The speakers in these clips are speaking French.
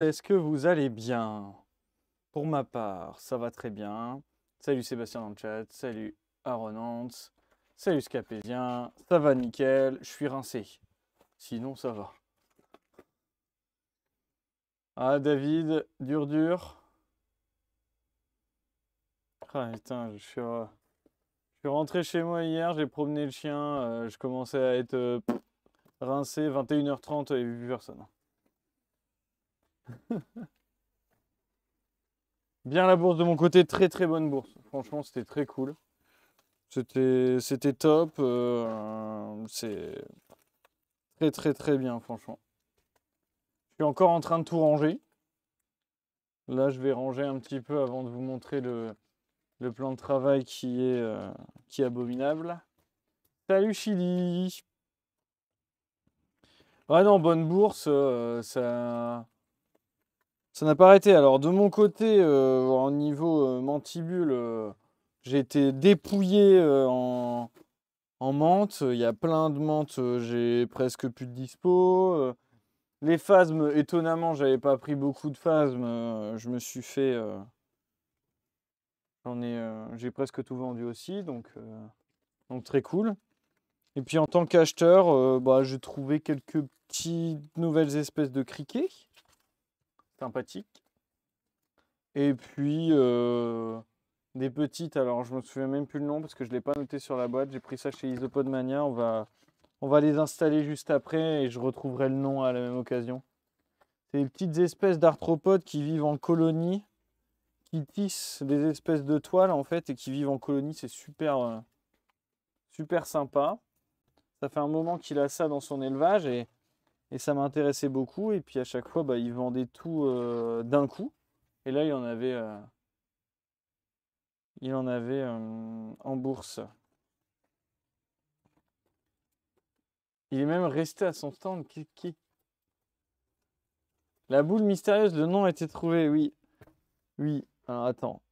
Est-ce que vous allez bien Pour ma part, ça va très bien. Salut Sébastien dans le chat, salut Aronance, salut Scapésien, ça va nickel, je suis rincé. Sinon, ça va. Ah, David, dur dur. Ah putain, je suis, je suis rentré chez moi hier, j'ai promené le chien, euh, je commençais à être euh, rincé, 21h30 et plus personne. Bien la bourse de mon côté, très très bonne bourse. Franchement, c'était très cool. C'était, top. Euh, c'est très très très bien, franchement. Je suis encore en train de tout ranger. Là, je vais ranger un petit peu avant de vous montrer le, plan de travail qui est, euh, qui est abominable. Salut Chili Ouais ah non, bonne bourse, euh, ça ça n'a pas arrêté. Alors de mon côté, au euh, niveau euh, mantibule, euh, j'ai été dépouillé en, menthe. Il y a plein de menthe j'ai presque plus de dispo. Les phasmes, étonnamment, j'avais pas pris beaucoup de phasmes. Je me suis fait. J'en j'ai presque tout vendu aussi, donc, donc très cool. Et puis en tant qu'acheteur, bah, j'ai trouvé quelques petites nouvelles espèces de criquets sympathique. Et puis euh, des petites, alors je me souviens même plus le nom parce que je ne l'ai pas noté sur la boîte. J'ai pris ça chez Isopodmania. On va, on va les installer juste après et je retrouverai le nom à la même occasion. C'est des petites espèces d'arthropodes qui vivent en colonie, qui tissent des espèces de toiles en fait et qui vivent en colonie. C'est super, euh, super sympa. Ça fait un moment qu'il a ça dans son élevage et et ça m'intéressait beaucoup. Et puis à chaque fois, bah, il vendait tout euh, d'un coup. Et là, il en avait, euh, il en avait euh, en bourse. Il est même resté à son stand. Qui, La boule mystérieuse, le nom a été trouvé, oui. Oui. Alors attends,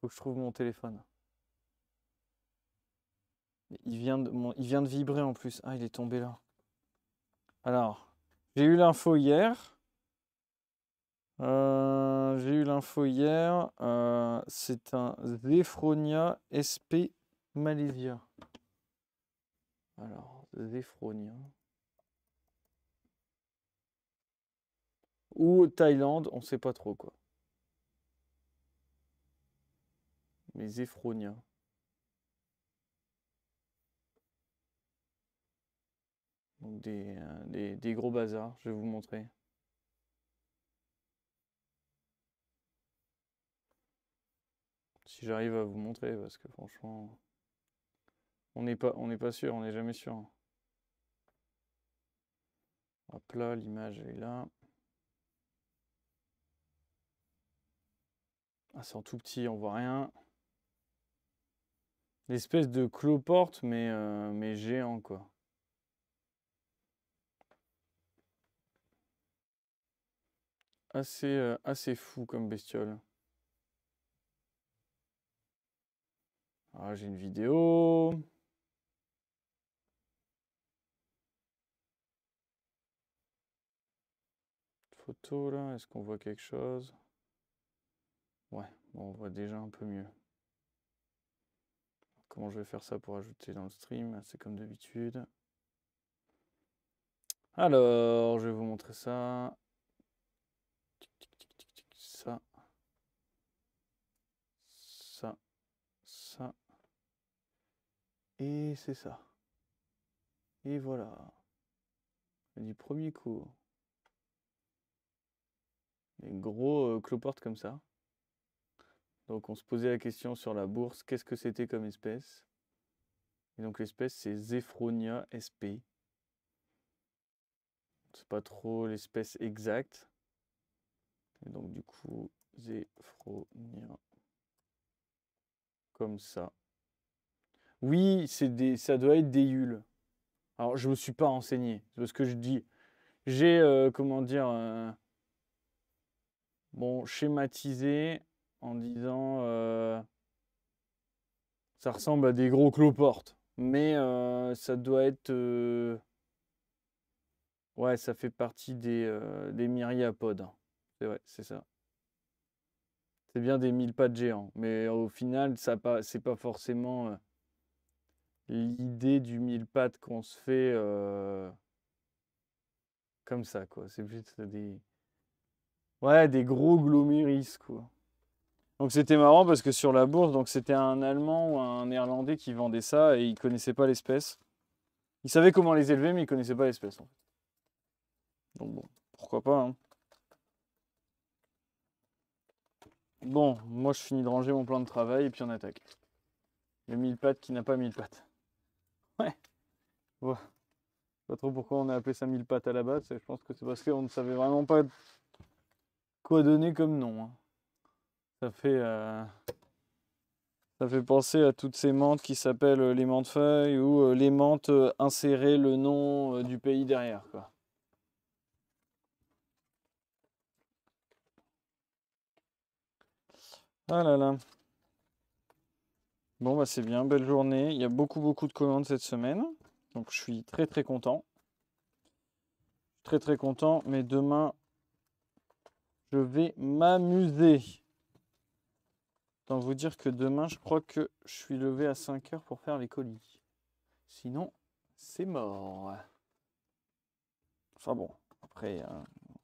faut que je trouve mon téléphone. Il vient de, il vient de vibrer en plus. Ah, il est tombé là. Alors. J'ai eu l'info hier. Euh, j'ai eu l'info hier. Euh, c'est un Zephronia SP Malaysia. Alors, Zephronia. Ou Thaïlande, on ne sait pas trop quoi. Mais Zephronia. Euh, des, gros bazars, je vais vous montrer. Si j'arrive à vous montrer, parce que franchement, on n'est pas, on pas sûr, on n'est jamais sûr. Hop là, l'image est là. Ah, c'est en tout petit, on voit rien. L'espèce de cloporte, mais, euh, mais géant, quoi. assez, euh, assez fou comme bestiole. Ah, j'ai une vidéo. Photo là, est-ce qu'on voit quelque chose Ouais, on voit déjà un peu mieux. Comment je vais faire ça pour ajouter dans le stream C'est comme d'habitude. Alors, je vais vous montrer ça. Et c'est ça. Et voilà. Du premier coup. les gros euh, cloportes comme ça. Donc on se posait la question sur la bourse, qu'est-ce que c'était comme espèce Et donc l'espèce c'est Zephronia sp. C'est pas trop l'espèce exacte. Et donc du coup, Zephronia. Comme ça oui, des, ça doit être des hules. Alors, je ne me suis pas renseigné. C'est ce que je dis. J'ai, euh, comment dire. Euh, bon, schématisé en disant. Euh, ça ressemble à des gros cloportes. Mais ça doit être. ouais, ça fait partie des, des myriapodes. C'est vrai, c'est ça c'est bien des mille pas de géants. Mais au final, ça pas, c'est pas forcément l'idée du mille pattes qu'on se fait euh, comme ça, quoi. C'est juste des. Ouais, des gros gloméris, quoi. Donc c'était marrant parce que sur la bourse, donc c'était un Allemand ou un Néerlandais qui vendait ça et il connaissait pas l'espèce. Il savait comment les élever, mais il connaissait pas l'espèce. Donc bon, pourquoi pas. Hein. Bon, moi je finis de ranger mon plan de travail et puis on attaque. Le mille pattes qui n'a pas mille pattes. Ouais. sais Pas trop pourquoi on a appelé ça mille pattes à la base. Je pense que c'est parce qu'on ne savait vraiment pas quoi donner comme nom. Hein. Ça fait. Euh, ça fait penser à toutes ces menthes qui s'appellent euh, les menthes feuilles ou euh, les mentes insérées le nom du pays derrière. Quoi. Ah là là. Bon, bah c'est bien, belle journée. Il y a beaucoup, beaucoup de commandes cette semaine. Donc je suis très, très content. Très, très content. Mais demain, je vais m'amuser. dans vous dire que demain, je crois que je suis levé à 5 heures pour faire les colis. Sinon, c'est mort. Enfin bon, après, euh, on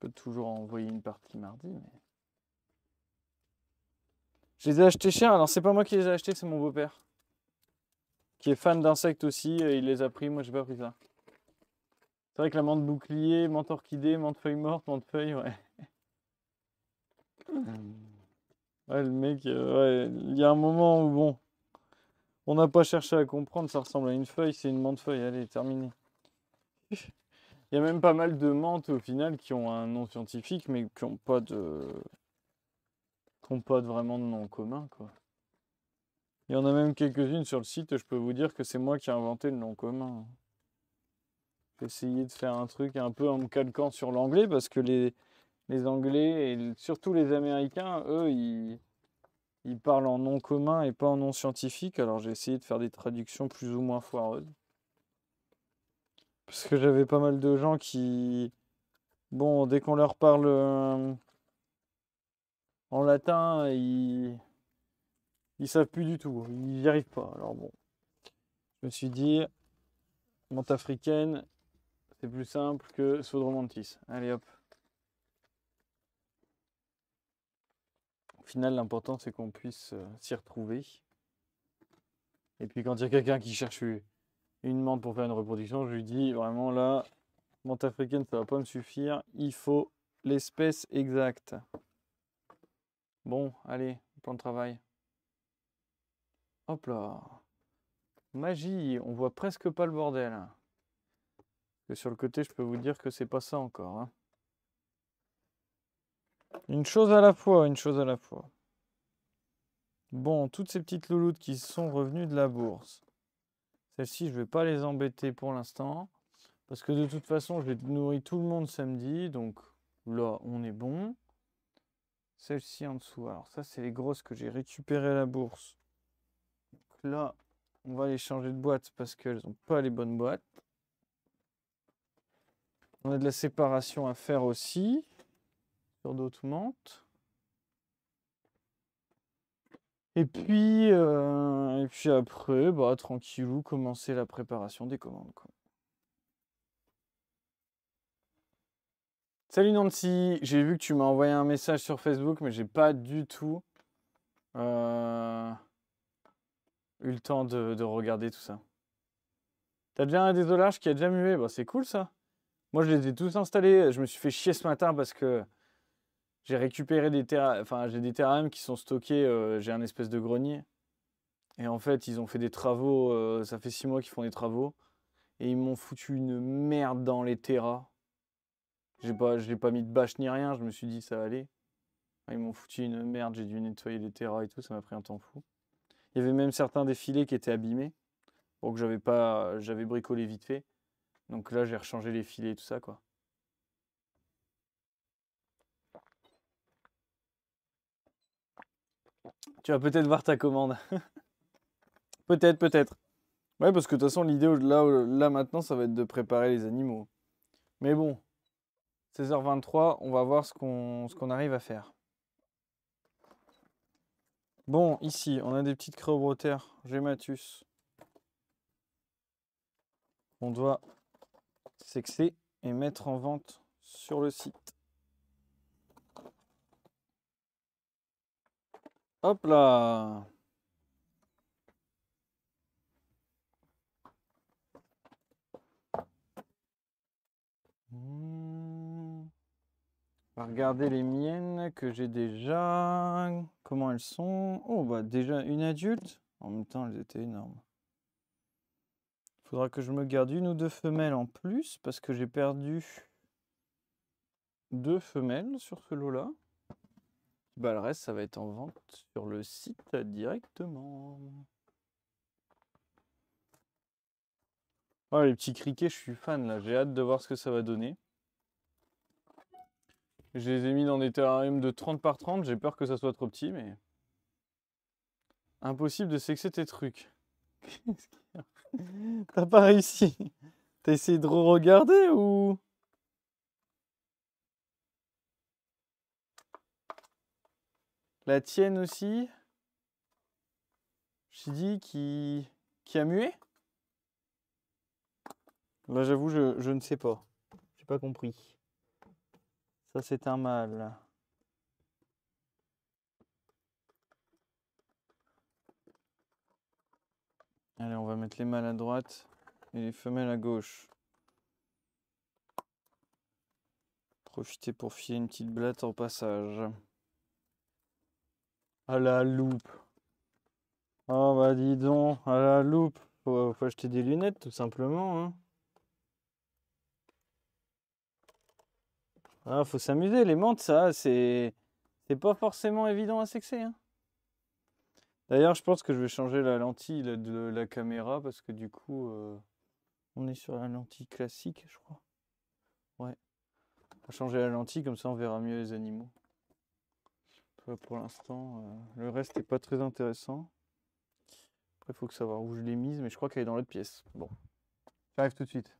peut toujours envoyer une partie mardi, mais. Je les ai achetés chers. Alors, c'est pas moi qui les ai achetés, c'est mon beau-père. Qui est fan d'insectes aussi. il les a pris. Moi, j'ai pas pris ça. C'est vrai que la menthe bouclier, menthe orchidée, menthe feuille morte, menthe feuille, ouais. Ouais, le mec, euh, ouais. il y a un moment où, bon, on n'a pas cherché à comprendre. Ça ressemble à une feuille, c'est une menthe feuille. Allez, terminé. Il y a même pas mal de menthes au final qui ont un nom scientifique mais qui n'ont pas de ton pas vraiment de nom commun, quoi. Il y en a même quelques-unes sur le site, je peux vous dire que c'est moi qui ai inventé le nom commun. J'ai essayé de faire un truc un peu en me calquant sur l'anglais, parce que les, les Anglais, et surtout les Américains, eux, ils, parlent en nom commun et pas en nom scientifique, alors j'ai essayé de faire des traductions plus ou moins foireuses. Parce que j'avais pas mal de gens qui... Bon, dès qu'on leur parle... Euh, en latin, ils, ne savent plus du tout, ils n'y arrivent pas. Alors bon, je me suis dit, menthe africaine, c'est plus simple que Sodromantis. Allez hop. Au final, l'important, c'est qu'on puisse euh, s'y retrouver. Et puis quand il y a quelqu'un qui cherche une menthe pour faire une reproduction, je lui dis vraiment là, menthe africaine, ça va pas me suffire, il faut l'espèce exacte. Bon, allez, plan de travail. Hop là. Magie, on voit presque pas le bordel. Que sur le côté, je peux vous dire que c'est pas ça encore. Hein. Une chose à la fois, une chose à la fois. Bon, toutes ces petites louloutes qui sont revenues de la bourse. Celles-ci, je ne vais pas les embêter pour l'instant. Parce que de toute façon, je vais nourrir tout le monde samedi. Donc là, on est bon. Celle-ci en dessous. Alors ça, c'est les grosses que j'ai récupérées à la bourse. Donc là, on va les changer de boîte parce qu'elles n'ont pas les bonnes boîtes. On a de la séparation à faire aussi sur d'autres mantes. Et puis, euh, et puis après, bah, tranquillou, commencer la préparation des commandes. Salut Nancy, j'ai vu que tu m'as envoyé un message sur Facebook, mais j'ai pas du tout euh, eu le temps de, regarder tout ça. T'as déjà un désolage qui a déjà mué, bah, c'est cool ça. Moi je les ai tous installés, je me suis fait chier ce matin parce que j'ai récupéré des terrains, enfin j'ai des terres qui sont stockés, euh, j'ai un espèce de grenier. Et en fait ils ont fait des travaux, euh, ça fait six mois qu'ils font des travaux, et ils m'ont foutu une merde dans les terrains. J'ai pas, j'ai pas mis de bâche ni rien, je me suis dit ça allait. Ils m'ont foutu une merde, j'ai dû nettoyer les terrains et tout, ça m'a pris un temps fou. Il y avait même certains des filets qui étaient abîmés, donc j'avais pas, j'avais bricolé vite fait. Donc là, j'ai rechangé les filets et tout ça, quoi. Tu vas peut-être voir ta commande. peut-être, peut-être. Ouais, parce que de toute façon, l'idée là, là maintenant, ça va être de préparer les animaux. Mais bon, 16h23, on va voir ce qu'on arrive à faire. Bon, ici, on a des petites creux J'ai On doit sexer et mettre en vente sur le site. Hop là hmm va regarder les miennes que j'ai déjà. Comment elles sont Oh, bah déjà une adulte. En même temps, elles étaient énormes. Il faudra que je me garde une ou deux femelles en plus parce que j'ai perdu deux femelles sur ce lot-là. Bah, le reste, ça va être en vente sur le site directement. Oh, les petits criquets, je suis fan là. J'ai hâte de voir ce que ça va donner. Je les ai mis dans des terrariums de 30 par 30, j'ai peur que ça soit trop petit, mais... Impossible de sexer tes trucs. Qu'est-ce T'as pas réussi. T'as essayé de re-regarder ou... La tienne aussi J'ai dit qui... qui a mué Là j'avoue, je ne sais pas. J'ai pas compris. Ça, c'est un mâle. Allez, on va mettre les mâles à droite et les femelles à gauche. Profitez pour fier une petite blatte en passage. À la loupe. Oh bah dis donc, à la loupe. Faut, faut acheter des lunettes tout simplement. Hein. Ah, faut s'amuser, les menthes, ça, c'est pas forcément évident à sexer. Hein. D'ailleurs, je pense que je vais changer la lentille de la caméra parce que du coup, euh, on est sur la lentille classique, je crois. Ouais. On va changer la lentille, comme ça on verra mieux les animaux. Pour l'instant, euh, le reste n'est pas très intéressant. Après, il faut que savoir où je l'ai mise, mais je crois qu'elle est dans l'autre pièce. Bon. J'arrive tout de suite.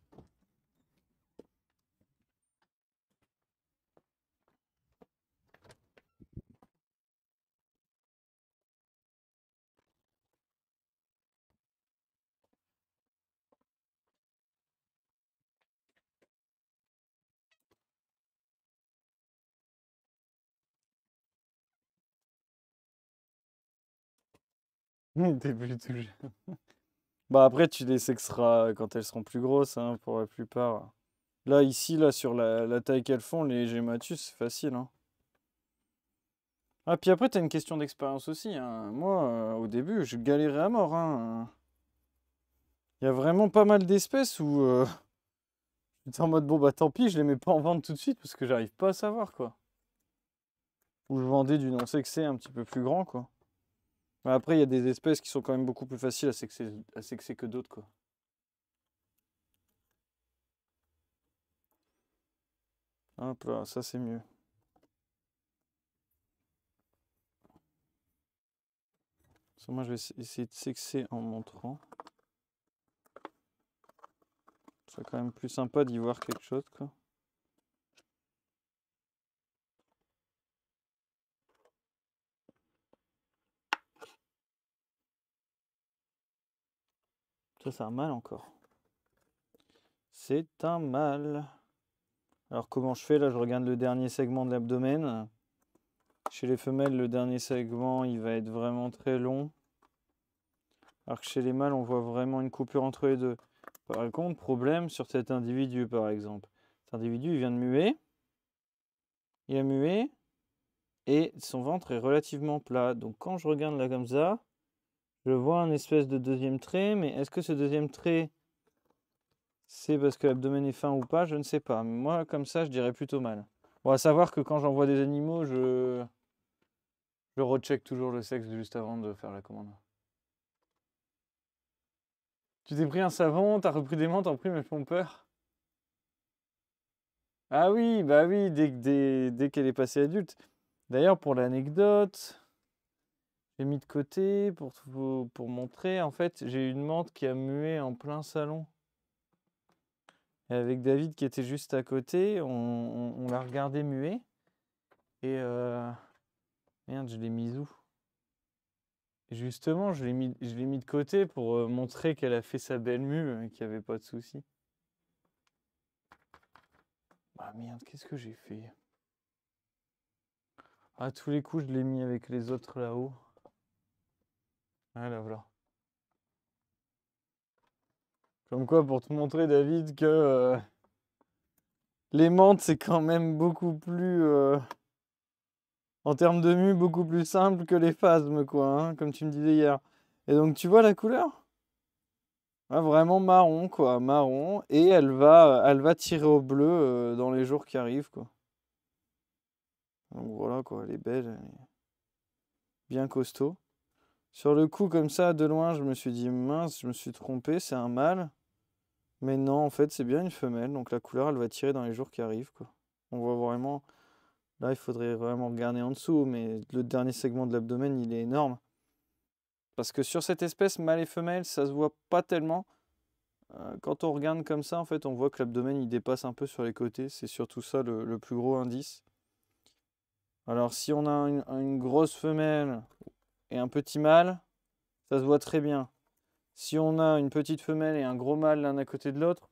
T'es plus tout bah après, tu les sexeras quand elles seront plus grosses, hein, pour la plupart. Là, ici, là, sur la, taille qu'elles font, les gématus, c'est facile. Hein. Ah, puis après, t'as une question d'expérience aussi. Hein. Moi, euh, au début, je galérais à mort. Hein. Il hein. y a vraiment pas mal d'espèces où... Euh, j'étais en mode, bon, bah tant pis, je les mets pas en vente tout de suite parce que j'arrive pas à savoir, quoi. Ou je vendais du non-sexé un petit peu plus grand, quoi après, il y a des espèces qui sont quand même beaucoup plus faciles à sexer, que d'autres, Hop là, ça c'est mieux. moi, je vais essayer de sexer en montrant. C'est quand même plus sympa d'y voir quelque chose, quoi. Ça, c'est un mal encore. C'est un mal. Alors, comment je fais Là, je regarde le dernier segment de l'abdomen. Chez les femelles, le dernier segment, il va être vraiment très long. Alors que chez les mâles, on voit vraiment une coupure entre les deux. Par contre, problème sur cet individu, par exemple. Cet individu, il vient de muer. Il a mué. Et son ventre est relativement plat. Donc, quand je regarde là comme ça, je vois un espèce de deuxième trait, mais est-ce que ce deuxième trait, c'est parce que l'abdomen est fin ou pas Je ne sais pas. moi, comme ça, je dirais plutôt mal. Bon à savoir que quand j'envoie des animaux, je... je recheck toujours le sexe juste avant de faire la commande. Tu t'es pris un savon, t'as repris des menthes, T'as pris mes font peur. Ah oui, bah oui, dès qu'elle est passée adulte. D'ailleurs, pour l'anecdote, mis de côté pour, pour, montrer. En fait, j'ai une menthe qui a mué en plein salon. avec David qui était juste à côté, on, l'a regardé muer. Et euh, merde, je l'ai mise où Justement, je l'ai mis, je l'ai mis de côté pour euh, montrer qu'elle a fait sa belle mue et qu'il n'y avait pas de souci. Ah, merde, qu'est-ce que j'ai fait À ah, tous les coups, je l'ai mis avec les autres là-haut. Ah, voilà, Comme quoi, pour te montrer, David, que euh, les menthes, c'est quand même beaucoup plus. Euh, en termes de mu, beaucoup plus simple que les phasmes, quoi, hein, comme tu me disais hier. Et donc, tu vois la couleur ah, Vraiment marron, quoi, marron. Et elle va, elle va tirer au bleu euh, dans les jours qui arrivent, quoi. Donc voilà, quoi, elle est belle, bien costaud. Sur le coup, comme ça, de loin, je me suis dit, mince, je me suis trompé, c'est un mâle. Mais non, en fait, c'est bien une femelle, donc la couleur, elle va tirer dans les jours qui arrivent. Quoi. On voit vraiment... Là, il faudrait vraiment regarder en dessous, mais le dernier segment de l'abdomen, il est énorme. Parce que sur cette espèce, mâle et femelle, ça se voit pas tellement. Euh, quand on regarde comme ça, en fait, on voit que l'abdomen, il dépasse un peu sur les côtés. C'est surtout ça le, plus gros indice. Alors, si on a une grosse femelle et un petit mâle, ça se voit très bien. Si on a une petite femelle et un gros mâle l'un à côté de l'autre,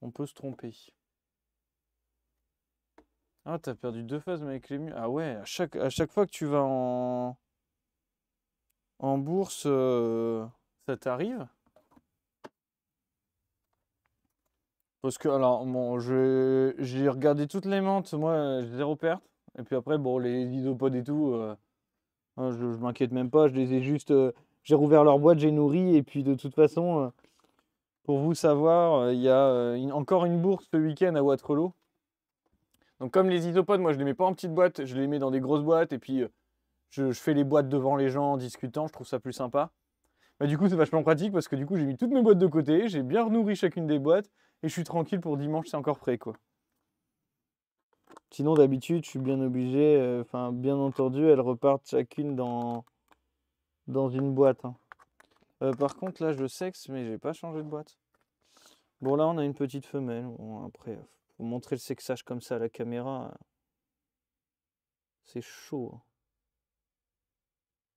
on peut se tromper. Ah, t'as perdu deux phases, mais avec les murs. Ah ouais, à chaque, à chaque fois que tu vas en, en bourse, euh, ça t'arrive Parce que, alors, bon, j'ai regardé toutes les mentes moi, j'ai zéro perte. Et puis après, bon, les isopodes et tout, euh, Hein, je, m'inquiète même pas, je les ai juste. Euh, j'ai rouvert leur boîte, j'ai nourri, et puis de toute façon, euh, pour vous savoir, euh, il y a encore une bourse ce week-end à Waterloo. Donc, comme les isopodes, moi je les mets pas en petites boîtes, je les mets dans des grosses boîtes, et puis je, fais les boîtes devant les gens en discutant, je trouve ça plus sympa. Mais du coup, c'est vachement pratique parce que du coup, j'ai mis toutes mes boîtes de côté, j'ai bien nourri chacune des boîtes, et je suis tranquille pour dimanche, c'est encore prêt quoi. Sinon, d'habitude, je suis bien obligé, euh, enfin, bien entendu, elles repartent chacune dans, dans une boîte. Hein. Euh, par contre, là, je le sexe, mais j'ai pas changé de boîte. Bon, là, on a une petite femelle. Bon, après, pour montrer le sexage comme ça à la caméra, c'est chaud.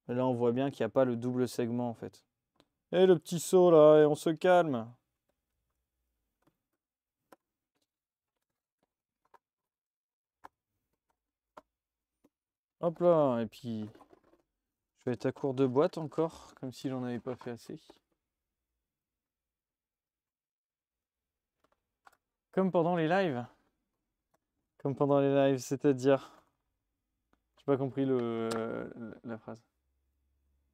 Hein. là, on voit bien qu'il n'y a pas le double segment, en fait. Et eh, le petit saut, là, et on se calme. Hop là, et puis je vais être à court de boîte encore, comme si j'en avais pas fait assez. Comme pendant les lives. Comme pendant les lives, c'est-à-dire. J'ai pas compris le, la phrase.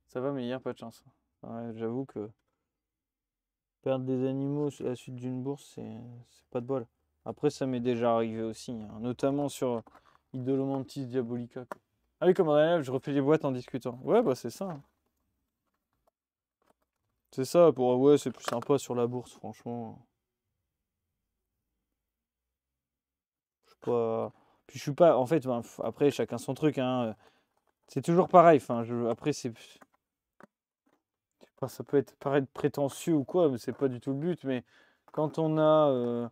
Ça va, mais hier, pas de chance. J'avoue que perdre des animaux à la suite d'une bourse, c'est pas de bol. Après, ça m'est déjà arrivé aussi, hein, notamment sur Idolomantis Diabolica. Ah oui, comme en je refais les boîtes en discutant. Ouais, bah c'est ça. C'est ça, pour ouais, c'est plus sympa sur la bourse, franchement. Je sais pas. Puis je suis pas. En fait, après, chacun son truc. Hein. C'est toujours pareil. Enfin, je... Après, c'est. pas ça peut être paraître prétentieux ou quoi, mais c'est pas du tout le but. Mais quand on a, euh,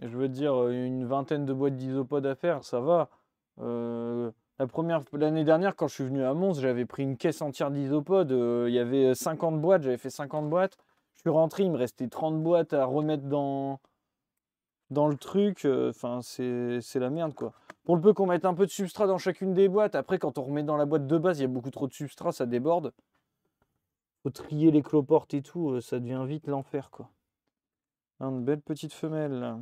je veux dire, une vingtaine de boîtes d'isopodes à faire, ça va. Euh première l'année dernière quand je suis venu à Mons, j'avais pris une caisse entière d'isopodes, euh, il y avait 50 euh, boîtes, j'avais fait 50 boîtes. Je suis rentré, il me restait 30 boîtes à remettre dans dans le truc, euh, enfin c'est la merde quoi. Pour le peu qu'on mette un peu de substrat dans chacune des boîtes, après quand on remet dans la boîte de base, il y a beaucoup trop de substrat, ça déborde. Faut trier les cloportes et tout, ça devient vite l'enfer quoi. Hein, une belle petite femelle.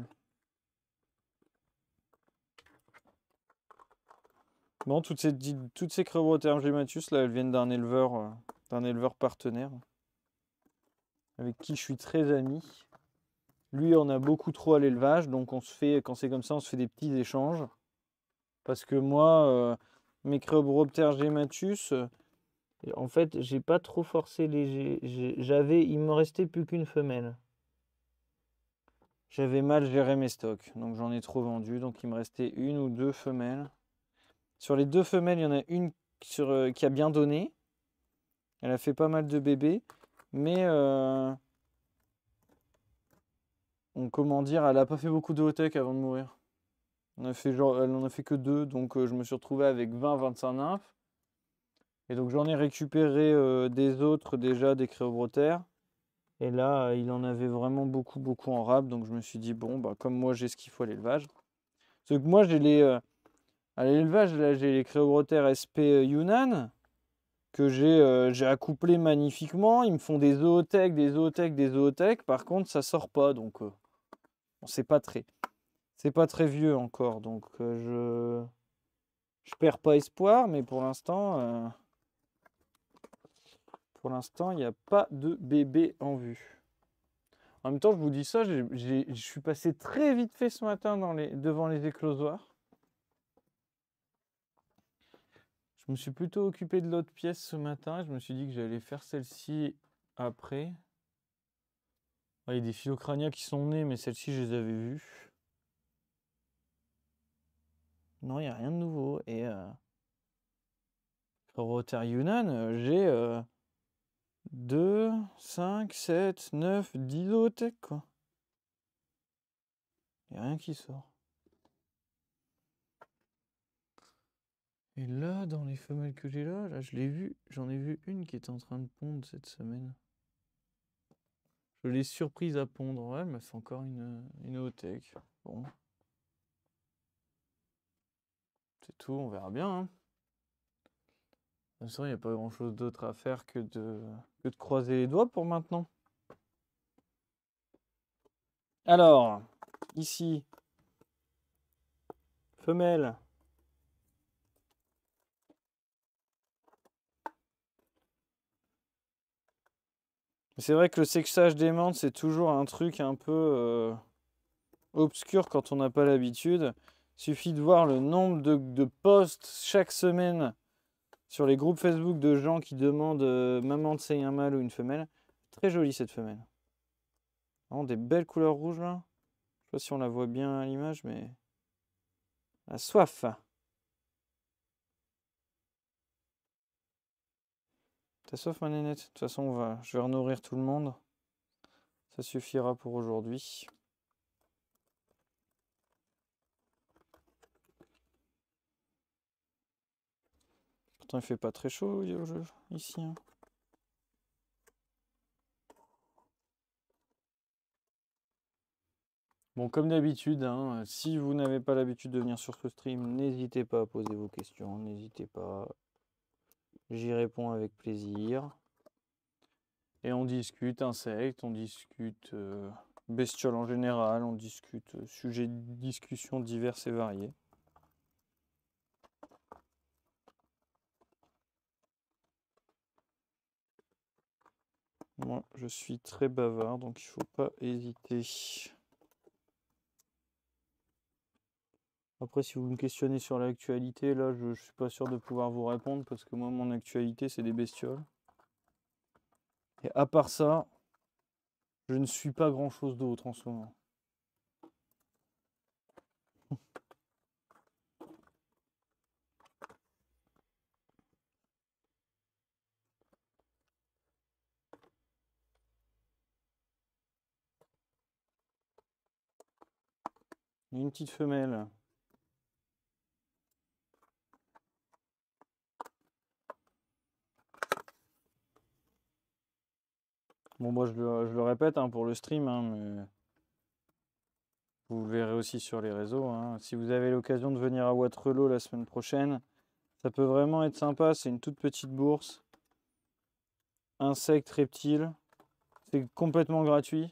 Bon, toutes ces, toutes ces là, elles viennent d'un éleveur, euh, d'un éleveur partenaire, avec qui je suis très ami. Lui, on a beaucoup trop à l'élevage, donc on se fait, quand c'est comme ça, on se fait des petits échanges. Parce que moi, euh, mes crevettes Gematus. Euh, en fait, j'ai pas trop forcé les. J'avais, il me restait plus qu'une femelle. J'avais mal géré mes stocks, donc j'en ai trop vendu, donc il me restait une ou deux femelles. Sur les deux femelles, il y en a une sur, euh, qui a bien donné. Elle a fait pas mal de bébés. Mais, euh, on, comment dire, elle n'a pas fait beaucoup de avant de mourir. On a fait genre, elle n'en a fait que deux, donc euh, je me suis retrouvé avec 20-25 nymphes. Et donc j'en ai récupéré des autres déjà, des créobrotaires. Et là, il en avait vraiment beaucoup, beaucoup en rab. Donc je me suis dit, bon, bah, comme moi j'ai ce qu'il faut à l'élevage. Parce que moi, j'ai les, à l'élevage, là, j'ai les créogrottaires SP euh, Yunnan que j'ai euh, accouplés accouplé magnifiquement. Ils me font des zoothèques, des zoothèques, des zoothèques. Par contre, ça sort pas, donc euh, on pas très. C'est pas très vieux encore, donc je je perds pas espoir, mais pour l'instant, pour il n'y a pas de bébé en vue. En même temps, je vous dis ça, je suis passé très vite fait ce matin devant les éclosoirs. Je me suis plutôt occupé de l'autre pièce ce matin. Je me suis dit que j'allais faire celle-ci après. Ah, il y a des philocraniens qui sont nés, mais celle ci je les avais vus Non, il n'y a rien de nouveau. Et euh, Rotter Yunnan, euh, j'ai 2, 5, 7, 9, 10 quoi. Il n'y a rien qui sort. Et là, dans les femelles que j'ai là, là, je l'ai vu, j'en ai vu une qui était en train de pondre cette semaine. Je l'ai surprise à pondre. Ouais, elle m'a fait encore une, une Bon. C'est tout, on verra bien. Hein. De toute façon, il n'y a pas grand chose d'autre à faire que de croiser les doigts pour maintenant. Alors, ici, femelle c'est vrai que le sexage des menthes, c'est toujours un truc un peu euh, obscur quand on n'a pas l'habitude. Suffit de voir le nombre de, posts chaque semaine sur les groupes Facebook de gens qui demandent euh, maman de c'est un mâle ou une femelle. Très jolie cette femelle. des belles couleurs rouges là. Je sais pas si on la voit bien à l'image, mais la soif. sauf ma nénette. De toute façon, je vais nourrir tout le monde. Ça suffira pour aujourd'hui. Pourtant, il fait pas très chaud ici. Hein. Bon, comme d'habitude, hein, si vous n'avez pas l'habitude de venir sur ce stream, n'hésitez pas à poser vos questions, n'hésitez pas J'y réponds avec plaisir. Et on discute insectes, on discute euh, bestioles en général, on discute euh, sujets de discussion divers et variés. Moi, je suis très bavard, donc il ne faut pas hésiter. Après, si vous me questionnez sur l'actualité, là, je ne suis pas sûr de pouvoir vous répondre parce que moi, mon actualité, c'est des bestioles. Et à part ça, je ne suis pas grand-chose d'autre en ce moment. Une petite femelle. Bon, moi, je le, répète hein, pour le stream, hein, mais vous le verrez aussi sur les réseaux. Hein. Si vous avez l'occasion de venir à Waterloo la semaine prochaine, ça peut vraiment être sympa. C'est une toute petite bourse. Insectes, reptiles. C'est complètement gratuit.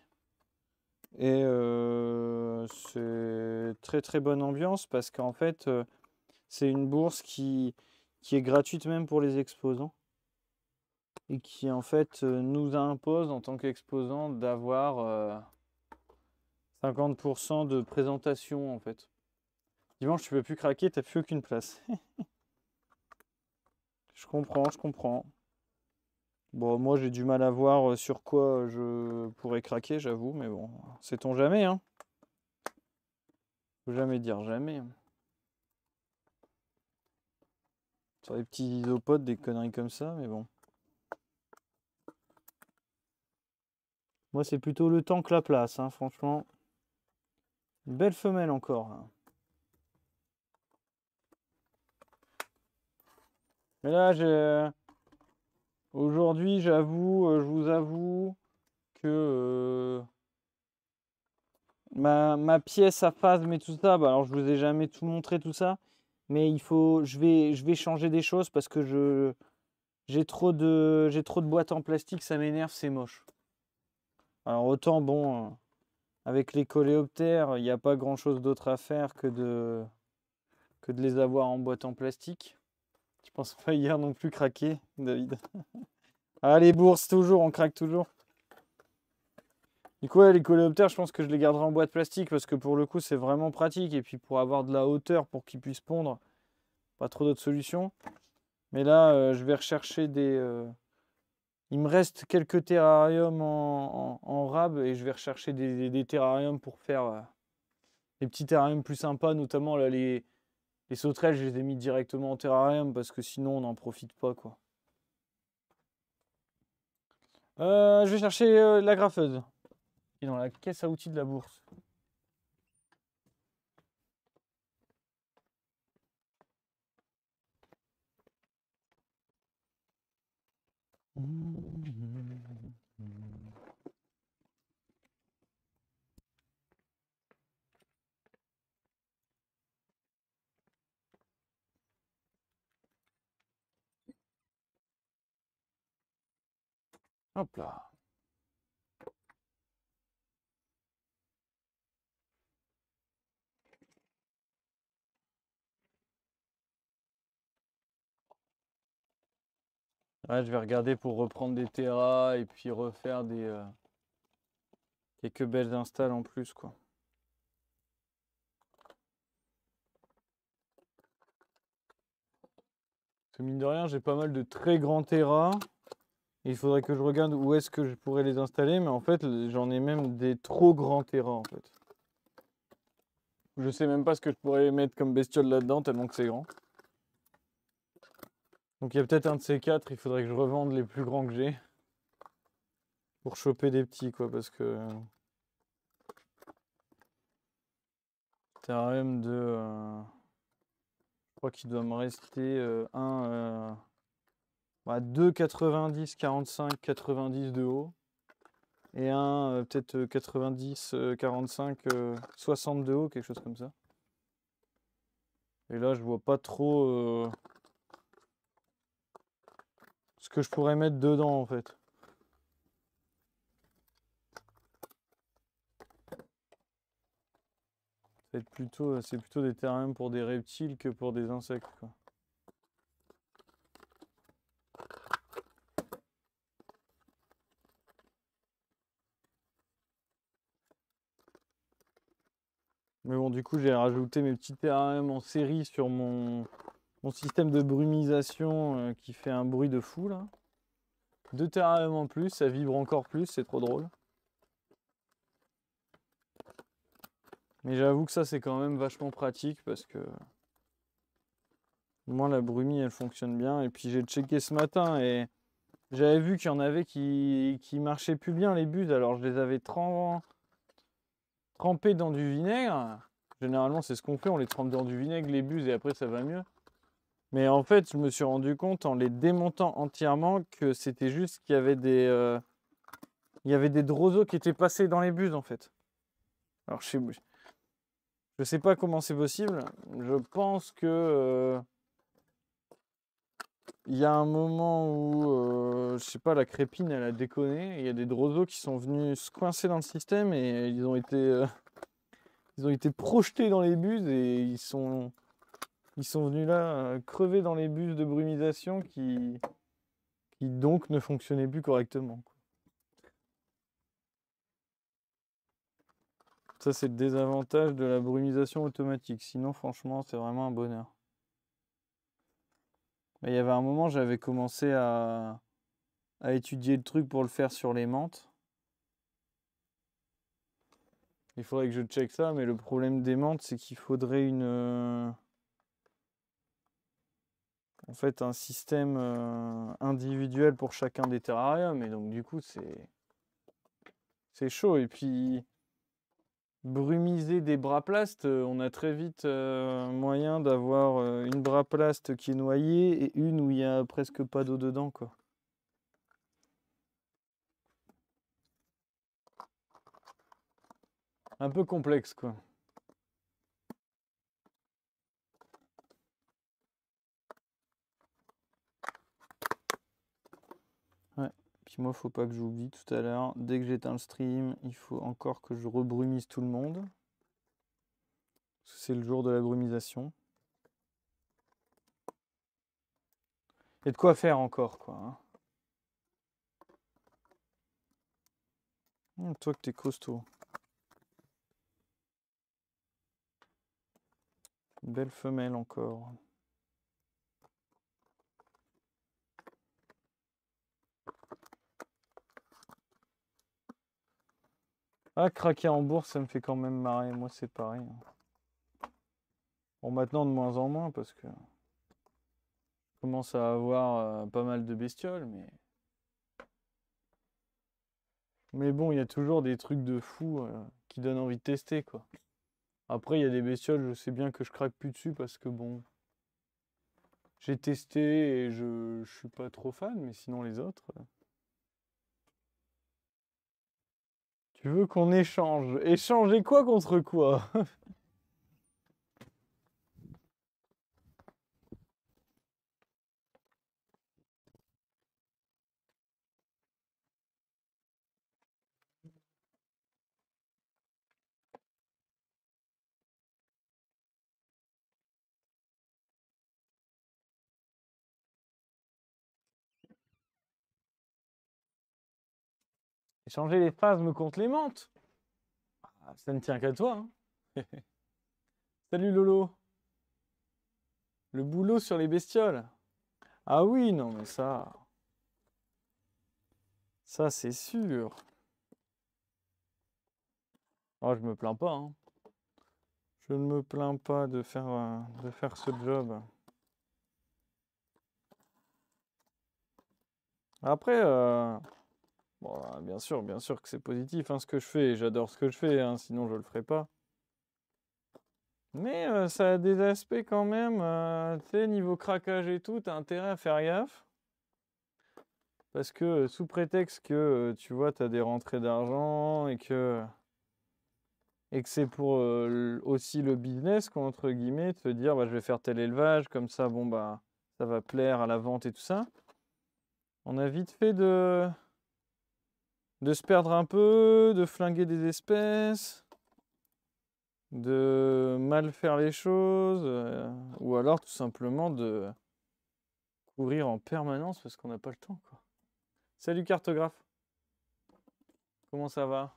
Et euh, c'est très très bonne ambiance parce qu'en fait, euh, c'est une bourse qui, qui est gratuite même pour les exposants et qui en fait euh, nous impose en tant qu'exposant d'avoir 50% euh, de présentation en fait. Dimanche, tu peux plus craquer, t'as plus aucune place. je comprends, je comprends. Bon, moi j'ai du mal à voir euh, sur quoi je pourrais craquer, j'avoue, mais bon, sait-on jamais, hein Faut jamais dire jamais. Hein. Sur les petits isopodes, des conneries comme ça, mais bon. Moi, c'est plutôt le temps que la place, hein, franchement. Une belle femelle encore. Et là, euh, Aujourd'hui, j'avoue, euh, je vous avoue que... Euh, ma, pièce à phase, mais tout ça, bah alors je vous ai jamais tout montré, tout ça. Mais il faut, je vais, je vais changer des choses parce que je j'ai trop de j'ai trop de boîtes en plastique, ça m'énerve, c'est moche. Alors autant, bon, euh, avec les coléoptères, il n'y a pas grand-chose d'autre à faire que de, que de les avoir en boîte en plastique. Je pense pas hier non plus craquer, David. ah, les bourses, toujours, on craque toujours. Du coup, les coléoptères, je pense que je les garderai en boîte plastique parce que pour le coup, c'est vraiment pratique. Et puis pour avoir de la hauteur pour qu'ils puissent pondre, pas trop d'autres solutions. Mais là, euh, je vais rechercher des, euh, il me reste quelques terrariums en, rab et je vais rechercher des, terrariums pour faire euh, des petits terrariums plus sympas, notamment les, sauterelles, je les ai mis directement en terrarium parce que sinon on n'en profite pas quoi. Euh, je vais chercher euh, la graffeuse qui dans la caisse à outils de la bourse. Hop oh, là. je vais regarder pour reprendre des terras et puis refaire des euh, quelques belles installs en plus quoi. mine de rien, j'ai pas mal de très grands terras. Il faudrait que je regarde où est-ce que je pourrais les installer, mais en fait, j'en ai même des trop grands terras en fait. Je sais même pas ce que je pourrais mettre comme bestiole là-dedans tellement que c'est grand. Donc il y a peut-être un de ces quatre, il faudrait que je revende les plus grands que j'ai. Pour choper des petits, quoi, parce que... Théorème de... Euh, je crois qu'il doit me rester euh, un... Euh, 2, 90, 45, 90 de haut. Et un euh, peut-être 90, 45, 60 de haut, quelque chose comme ça. Et là, je vois pas trop ce que je pourrais mettre dedans en fait. Euh, c'est plutôt, des terrains pour des reptiles que pour des insectes. Mais bon, du coup, j'ai rajouté mes petits terrains en série sur mon, mon système de brumisation euh, qui fait un bruit de fou là. Deux terrariums en plus, ça vibre encore plus, c'est trop drôle. Mais j'avoue que ça c'est quand même vachement pratique parce que au moins la brumie elle fonctionne bien. Et puis j'ai checké ce matin et j'avais vu qu'il y en avait qui, qui marchaient plus bien les buses. Alors je les avais trempées trempés dans du vinaigre. Généralement c'est ce qu'on fait, on les trempe dans du vinaigre les buses, et après ça va mieux. Mais en fait, je me suis rendu compte en les démontant entièrement que c'était juste qu'il y avait des, euh, il y avait des drozos qui étaient passés dans les buses, en fait. Alors je sais, je sais pas comment c'est possible. Je pense que euh, il y a un moment où, euh, je sais pas, la crépine elle a déconné. Il y a des droseaux qui sont venus se coincer dans le système et ils ont été, ils ont été projetés dans les buses et ils sont ils sont venus là euh, crever dans les bus de brumisation qui, qui donc ne fonctionnaient plus correctement. Ça, c'est le désavantage de la brumisation automatique. Sinon, franchement, c'est vraiment un bonheur. il y avait un moment, j'avais commencé à, à étudier le truc pour le faire sur les menthes. Il faudrait que je check ça, mais le problème des menthes, c'est qu'il faudrait une. Euh, en fait un système euh, individuel pour chacun des terrariums. Et donc du coup, c'est c'est chaud. Et puis brumiser des bras plastes, euh, on a très vite euh, moyen d'avoir une bras braplaste qui est noyée et une où il n'y a presque pas d'eau dedans, quoi. Un peu complexe, quoi. moi, faut pas que j'oublie tout à l'heure. Dès que j'éteins le stream, il faut encore que je rebrumise tout le monde. C'est le jour de la brumisation. Il y a de quoi faire encore, quoi. Hein. Hum, toi que t'es costaud. belle femelle encore. Ah, craquer en bourse, ça me fait quand même marrer. Moi, c'est pareil. Hein. Bon, maintenant, de moins en moins, parce que je commence à avoir euh, pas mal de bestioles, mais... Mais bon, il y a toujours des trucs de fou euh, qui donnent envie de tester, quoi. Après, il y a des bestioles, je sais bien que je craque plus dessus, parce que, bon... J'ai testé et je, suis pas trop fan, mais sinon les autres... Euh, Je veux qu'on échange Échanger quoi contre quoi changer les phasmes contre les mentes. Ah, ça ne tient qu'à toi. Hein. Salut Lolo Le boulot sur les bestioles Ah oui, non mais ça... Ça c'est sûr Je oh, je me plains pas. Hein. Je ne me plains pas de faire, euh, de faire ce job. Après, euh, Bon, bah, bien sûr, bien sûr que c'est positif hein, ce que je fais. J'adore ce que je fais, hein, sinon je le ferais pas. Mais euh, ça a des aspects quand même, euh, tu sais, niveau craquage et tout, as intérêt à faire gaffe. Parce que euh, sous prétexte que, tu vois, tu as des rentrées d'argent et que... Et que c'est pour aussi le business, entre guillemets, de dire, bah, je vais faire tel élevage, comme ça, bon, bah, ça va plaire à la vente et tout ça. On a vite fait de de se perdre un peu, de flinguer des espèces, de mal faire les choses, euh, ou alors tout simplement de courir en permanence parce qu'on n'a pas le temps. Quoi. Salut cartographe, comment ça va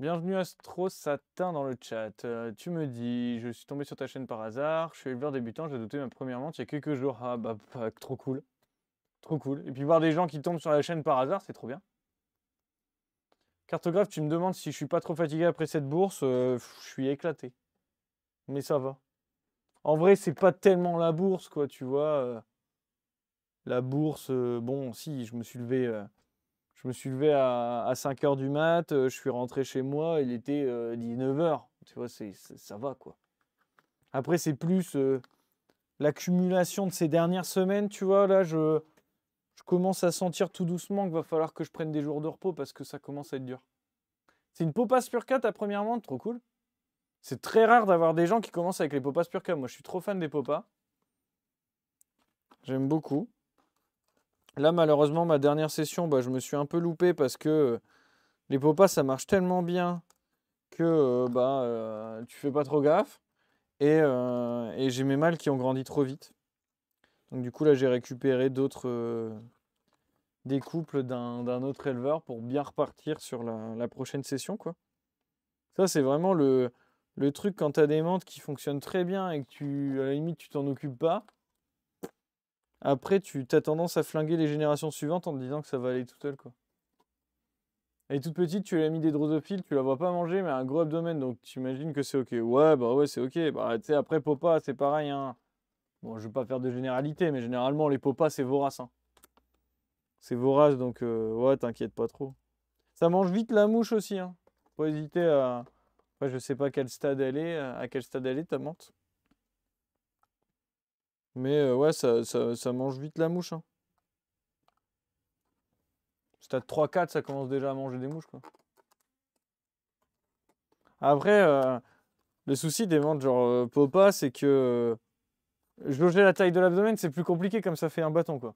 Bienvenue Astro Satin dans le chat. Euh, tu me dis, je suis tombé sur ta chaîne par hasard, je suis éleveur débutant, j'ai adopté ma première menthe il y a quelques jours. Ah bah trop cool. Trop cool. Et puis voir des gens qui tombent sur la chaîne par hasard, c'est trop bien. Cartographe, tu me demandes si je suis pas trop fatigué après cette bourse. Euh, je suis éclaté. Mais ça va. En vrai, c'est pas tellement la bourse, quoi, tu vois. Euh. la bourse, euh, bon, si, je me suis levé. je me suis levé à, 5h du mat, je suis rentré chez moi, il était 19h. Tu vois, ça va, quoi. Après, c'est plus l'accumulation de ces dernières semaines, tu vois. Là, je, je commence à sentir tout doucement qu'il va falloir que je prenne des jours de repos parce que ça commence à être dur. C'est une popasse purca à première montre, trop cool. C'est très rare d'avoir des gens qui commencent avec les popas purca. Moi, je suis trop fan des popas. J'aime beaucoup. Là, malheureusement, ma dernière session, bah, je me suis un peu loupé parce que euh, les popas, ça marche tellement bien que euh, bah, euh, tu fais pas trop gaffe. Et, et j'ai mes mâles qui ont grandi trop vite. Donc du coup là j'ai récupéré d'autres euh, des couples d'un autre éleveur pour bien repartir sur la, prochaine session quoi. Ça c'est vraiment le, le, truc quand tu des menthes qui fonctionnent très bien et que tu à la limite tu t'en occupes pas. Après tu as tendance à flinguer les générations suivantes en te disant que ça va aller tout seul quoi. Elle est toute petite, tu l'as mis des drosophiles, tu la vois pas manger, mais un gros abdomen, donc tu imagines que c'est ok. Ouais, bah ouais, c'est ok. Bah, après, Popa, c'est pareil. Hein. Bon, je ne vais pas faire de généralité, mais généralement, les popas, c'est vorace. Hein. C'est vorace, donc euh, ouais, t'inquiète pas trop. Ça mange vite la mouche aussi. Hein. Pas hésiter à. je sais pas quel stade elle est, à quel stade elle est ta menthe. Mais euh, ouais, ça, mange vite la mouche. Hein. Stade 3-4, ça commence déjà à manger des mouches. Quoi. Après, euh, le souci des menthes, genre popas, c'est que je Jauger la taille de l'abdomen, c'est plus compliqué comme ça fait un bâton quoi.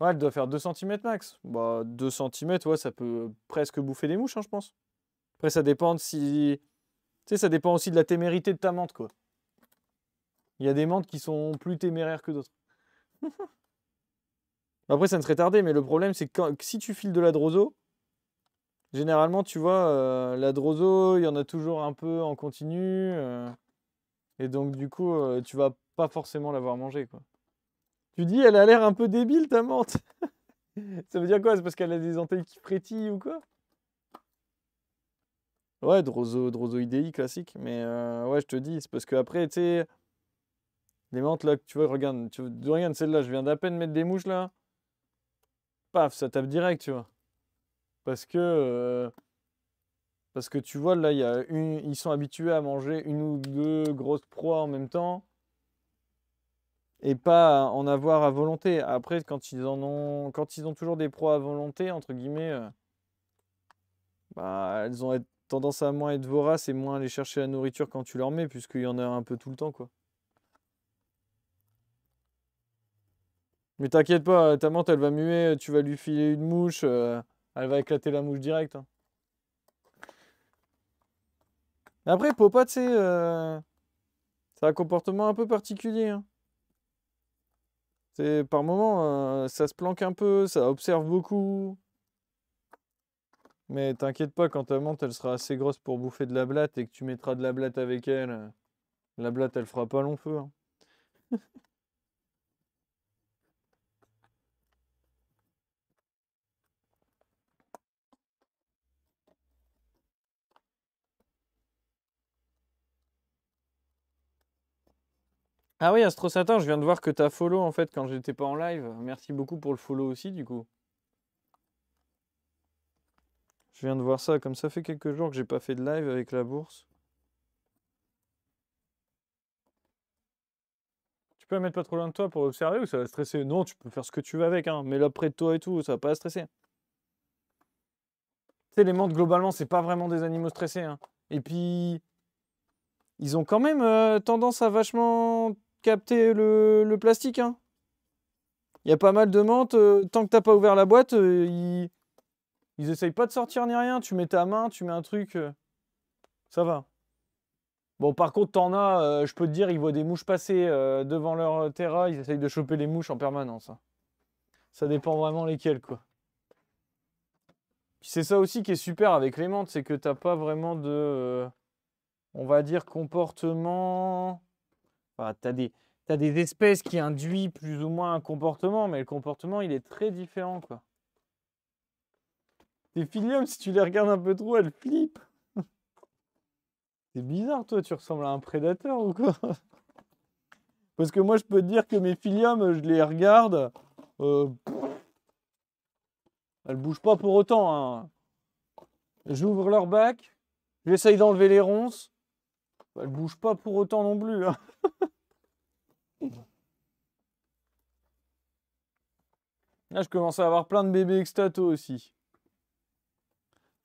Ouais, elle doit faire 2 cm max. Bah, 2 cm, ouais, ça peut presque bouffer des mouches, hein, je pense. Après, ça dépend si. Tu sais, ça dépend aussi de la témérité de ta menthe, quoi. Il y a des menthes qui sont plus téméraires que d'autres. Après, ça ne serait tardé, mais le problème, c'est que si tu files de la droso, généralement, tu vois, euh, la droso, il y en a toujours un peu en continu. Euh. Et donc, du coup, euh, tu vas pas forcément l'avoir mangé, quoi. Tu dis, elle a l'air un peu débile, ta menthe. Ça veut dire quoi C'est parce qu'elle a des antennes qui frétillent ou quoi Ouais, Droso, classique. Mais euh, ouais, je te dis, c'est parce que après, tu sais, les menthes là, tu vois, regarde, tu, regarde celle-là, je viens d'à peine mettre des mouches là. Paf, ça tape direct, tu vois. Parce que. Euh, parce que tu vois, là, ils sont habitués à manger une ou deux grosses proies en même temps et pas en avoir à volonté. Après, quand ils ont, toujours des proies à volonté, entre guillemets, euh, bah, elles ont tendance à moins être voraces et moins aller chercher la nourriture quand tu leur mets, puisqu'il y en a un peu tout le temps, quoi. Mais t'inquiète pas, ta menthe, elle va muer, tu vas lui filer une mouche, euh, elle va éclater la mouche directe. Hein après, Popat, euh, c'est un comportement un peu particulier. Hein. C'est par moments, euh, ça se planque un peu, ça observe beaucoup. Mais t'inquiète pas, quand ta menthe, elle sera assez grosse pour bouffer de la blatte et que tu mettras de la blatte avec elle, euh, la blatte, elle fera pas long feu. Hein. Ah oui, Astro Satan, je viens de voir que tu t'as follow en fait quand j'étais pas en live. Merci beaucoup pour le follow aussi du coup. Je viens de voir ça, comme ça fait quelques jours que j'ai pas fait de live avec la bourse. Tu peux la mettre pas trop loin de toi pour observer ou ça va stresser Non, tu peux faire ce que tu veux avec, hein. mais là près de toi et tout, ça va pas stresser. Tu sais, les menthes, globalement, c'est pas vraiment des animaux stressés. Hein. Et puis, ils ont quand même euh, tendance à vachement capter le, plastique. Hein. Il y a pas mal de menthe. Euh, tant que t'as pas ouvert la boîte, euh, ils, ils essayent pas de sortir ni rien. Tu mets ta main, tu mets un truc. Euh, ça va. Bon, par contre, en as, je peux te dire, ils voient des mouches passer devant leur terra. Ils essayent de choper les mouches en permanence. Hein. Ça dépend vraiment lesquelles, quoi. C'est ça aussi qui est super avec les menthes, c'est que t'as pas vraiment de, on va dire, comportement T'as as des, espèces qui induisent plus ou moins un comportement, mais le comportement, il est très différent, quoi. Tes filiums, si tu les regardes un peu trop, elles flippent. C'est bizarre, toi, tu ressembles à un prédateur ou quoi Parce que moi, je peux te dire que mes filiums, je les regarde. elles euh, elles bougent pas pour autant. Hein. J'ouvre leur bac, j'essaye d'enlever les ronces. Elle bouge pas pour autant non plus. Hein. Là, je commence à avoir plein de bébés extato aussi.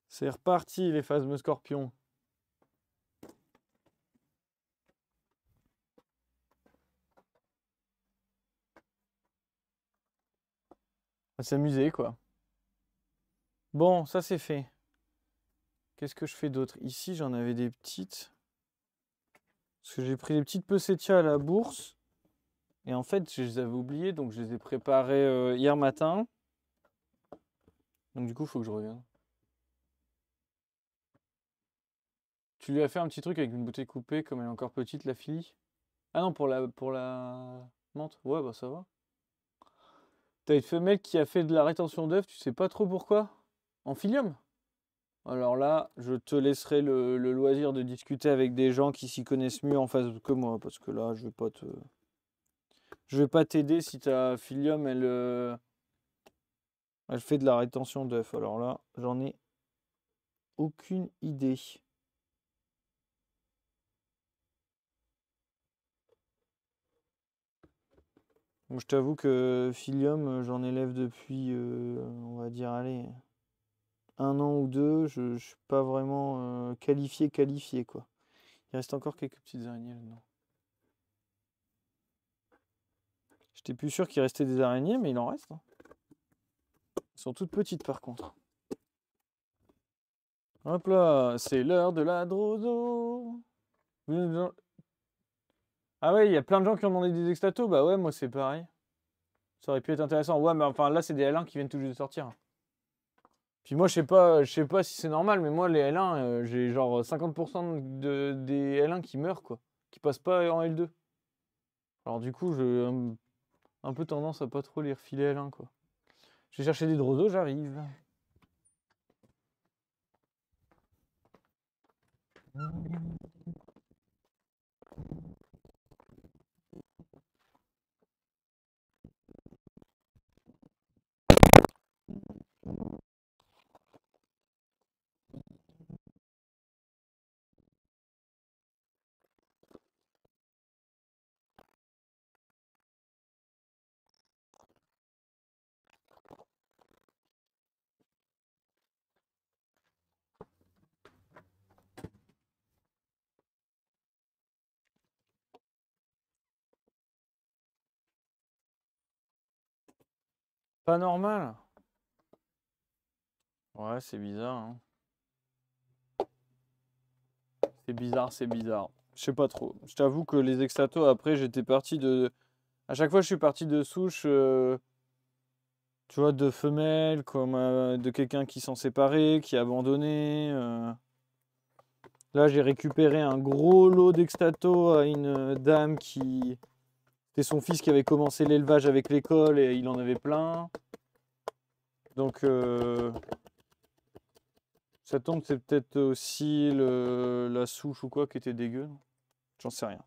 C'est reparti, les phasmes scorpions. On va s'amuser, quoi. Bon, ça c'est fait. Qu'est-ce que je fais d'autre Ici, j'en avais des petites. Parce que j'ai pris des petites pesetias à la bourse. Et en fait, je les avais oubliées, donc je les ai préparées euh, hier matin. Donc du coup, il faut que je revienne. Tu lui as fait un petit truc avec une bouteille coupée, comme elle est encore petite, la fille Ah non, pour la, pour la menthe Ouais, bah ça va. T'as une femelle qui a fait de la rétention d'œufs, tu sais pas trop pourquoi En filium alors là, je te laisserai le, loisir de discuter avec des gens qui s'y connaissent mieux en face que moi, parce que là, je vais pas te, je vais pas t'aider si ta filium elle, euh, elle fait de la rétention d'œufs. Alors là, j'en ai aucune idée. je t'avoue que Filium, j'en élève depuis, euh, on va dire, allez, un an ou deux, je ne suis pas vraiment euh, qualifié, qualifié quoi. Il reste encore quelques petites araignées là-dedans. J'étais plus sûr qu'il restait des araignées, mais il en reste. Hein. Elles sont toutes petites par contre. Hop là, c'est l'heure de la drodo. Ah ouais, il y a plein de gens qui ont demandé des extatos. Bah ouais, moi c'est pareil. Ça aurait pu être intéressant. Ouais, mais enfin là, c'est des L1 qui viennent tout juste de sortir. Puis moi, je sais pas, je sais pas si c'est normal, mais moi, les L1, euh, j'ai genre 50% de, des L1 qui meurent, quoi, qui passent pas en L2. Alors du coup, j'ai un peu tendance à pas trop les refiler L1, quoi. Je vais chercher des drosos, j'arrive. Pas normal Ouais, c'est bizarre. Hein. C'est bizarre, c'est bizarre. Je sais pas trop. Je t'avoue que les extatos, après, j'étais parti de... À chaque fois, je suis parti de souche... Euh, tu vois, de femelles, comme euh, de quelqu'un qui s'en séparait, qui abandonnait. abandonné. Euh. Là, j'ai récupéré un gros lot d'extatos à une dame qui... C'était son fils qui avait commencé l'élevage avec l'école et il en avait plein. Donc, euh, ça tombe, c'est peut-être aussi la souche ou quoi qui était dégueu. J'en sais rien.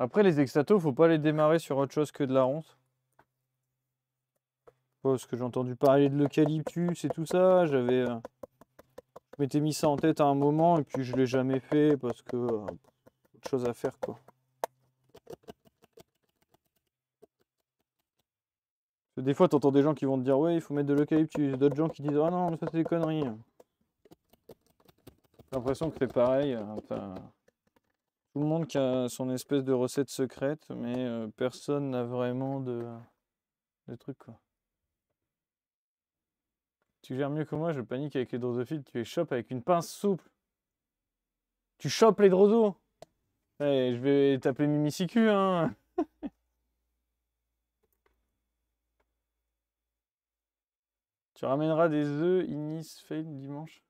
Après, les extatos, faut pas les démarrer sur autre chose que de la honte. Parce que j'ai entendu parler de l'eucalyptus et tout ça. J'avais. Euh, je m'étais mis ça en tête à un moment et puis je l'ai jamais fait parce que euh, autre chose à faire quoi. Des fois, tu entends des gens qui vont te dire ouais, il faut mettre de l'eucalyptus. D'autres gens qui disent ah oh non, ça c'est des conneries. J'ai l'impression que c'est pareil. Euh, tout le monde qui a son espèce de recette secrète, mais euh, personne n'a vraiment de, de quoi. Tu gères mieux que moi, je panique avec les drosophiles, tu les chopes avec une pince souple. Tu chopes les drosos eh, je vais t'appeler Mimicicu, hein Tu ramèneras des œufs Inis Fade dimanche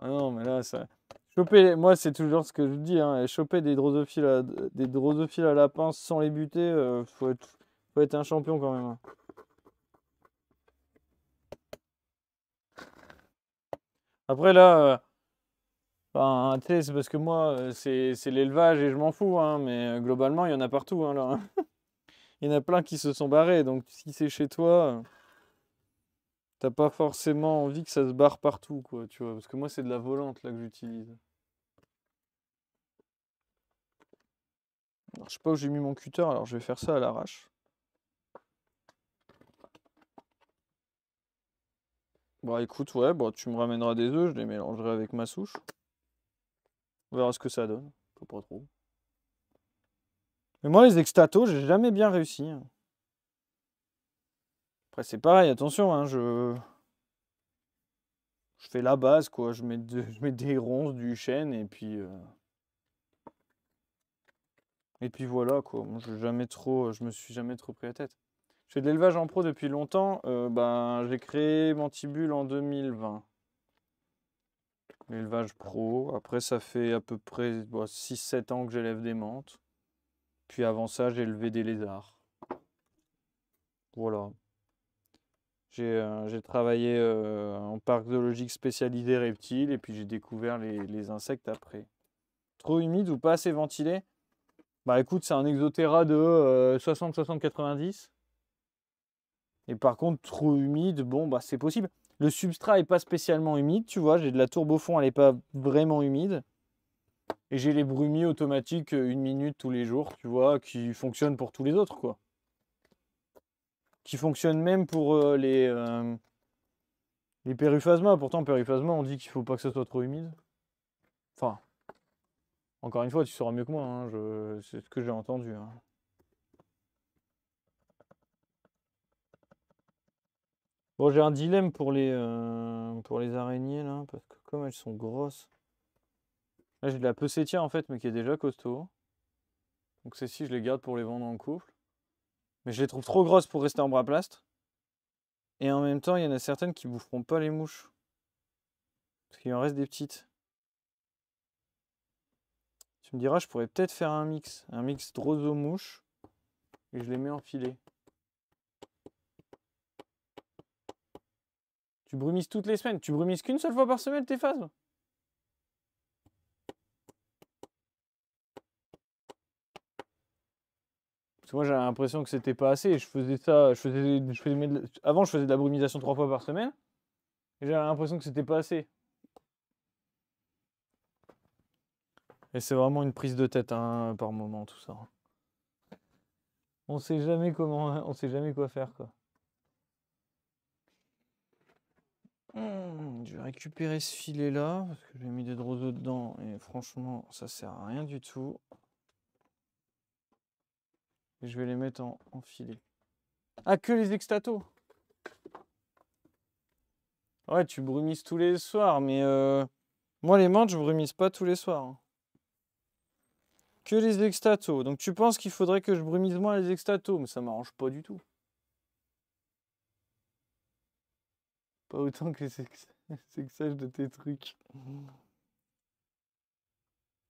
Ah non, mais là, ça... Choper, moi, c'est toujours ce que je dis, hein, choper des drosophiles, à, des drosophiles à la pince sans les buter, euh, faut être un champion quand même. Hein. Après, là, ben, tu c'est parce que moi, euh, c'est l'élevage et je m'en fous, hein, mais euh, globalement, il y en a partout, hein, hein. il y en a plein qui se sont barrés, donc si c'est chez toi, t'as pas forcément envie que ça se barre partout, quoi, tu vois, parce que moi, c'est de la volante, là, que j'utilise. Je sais pas où j'ai mis mon cutter, alors je vais faire ça à l'arrache. Bah écoute, ouais, bah, tu me ramèneras des œufs, je les mélangerai avec ma souche. On verra ce que ça donne. Faut pas trop. Mais moi, les extatos, j'ai jamais bien réussi. Hein. Après, c'est pareil, attention, hein, je... Je fais la base, quoi. Je mets, mets des ronces, du chêne, et puis... Euh, et puis voilà, quoi. je, jamais trop... je me suis jamais trop pris la tête. Je fais de l'élevage en pro depuis longtemps. Euh, ben, j'ai créé Mantibule en 2020. L'élevage pro. Après, ça fait à peu près 6-7 ans que j'élève des menthes. Puis avant ça, j'ai élevé des lézards. Voilà. J'ai euh, travaillé euh, en parc zoologique spécialisé reptiles et puis j'ai découvert les, insectes après. Trop humide ou pas assez ventilé Bah écoute, c'est un exotéra de 60, 70 90. Et par contre, trop humide, bon, bah, c'est possible. Le substrat n'est pas spécialement humide, tu vois. J'ai de la tourbe au fond, elle n'est pas vraiment humide. Et j'ai les brumis automatiques euh, une minute tous les jours, tu vois, qui fonctionnent pour tous les autres, quoi. Qui fonctionnent même pour euh, les, euh, les périphasmas. Pourtant, périphasma, on dit qu'il faut pas que ça soit trop humide. Enfin, encore une fois, tu sauras mieux que moi, hein, je... c'est ce que j'ai entendu. Hein. Bon, j'ai un dilemme pour les, euh, pour les araignées, là, parce que comme elles sont grosses... Là, j'ai de la pessétia, en fait, mais qui est déjà costaud. Donc celles-ci, je les garde pour les vendre en couple. Mais je les trouve trop grosses pour rester en bras plastre. Et en même temps, il y en a certaines qui boufferont pas les mouches. Parce qu'il en reste des petites. Tu me diras, je pourrais peut-être faire un mix. Un mix aux mouches Et je les mets en filet. Tu brumises toutes les semaines. Tu brumises qu'une seule fois par semaine tes phases. moi j'avais l'impression que c'était pas assez. Je faisais ça, je faisais, je faisais avant je faisais de la brumisation trois fois par semaine. Et j'avais l'impression que c'était pas assez. Et c'est vraiment une prise de tête hein, par moment tout ça. On sait jamais comment, on sait jamais quoi faire quoi. Mmh, je vais récupérer ce filet-là, parce que j'ai mis des roseaux dedans, et franchement, ça sert à rien du tout. Et je vais les mettre en, filet. Ah, que les extatos Ouais, tu brumises tous les soirs, mais euh, moi, les menthes, je brumise pas tous les soirs. Hein. Que les extatos. Donc, tu penses qu'il faudrait que je brumise moins les extatos, mais ça m'arrange pas du tout. autant que c'est ça de tes trucs.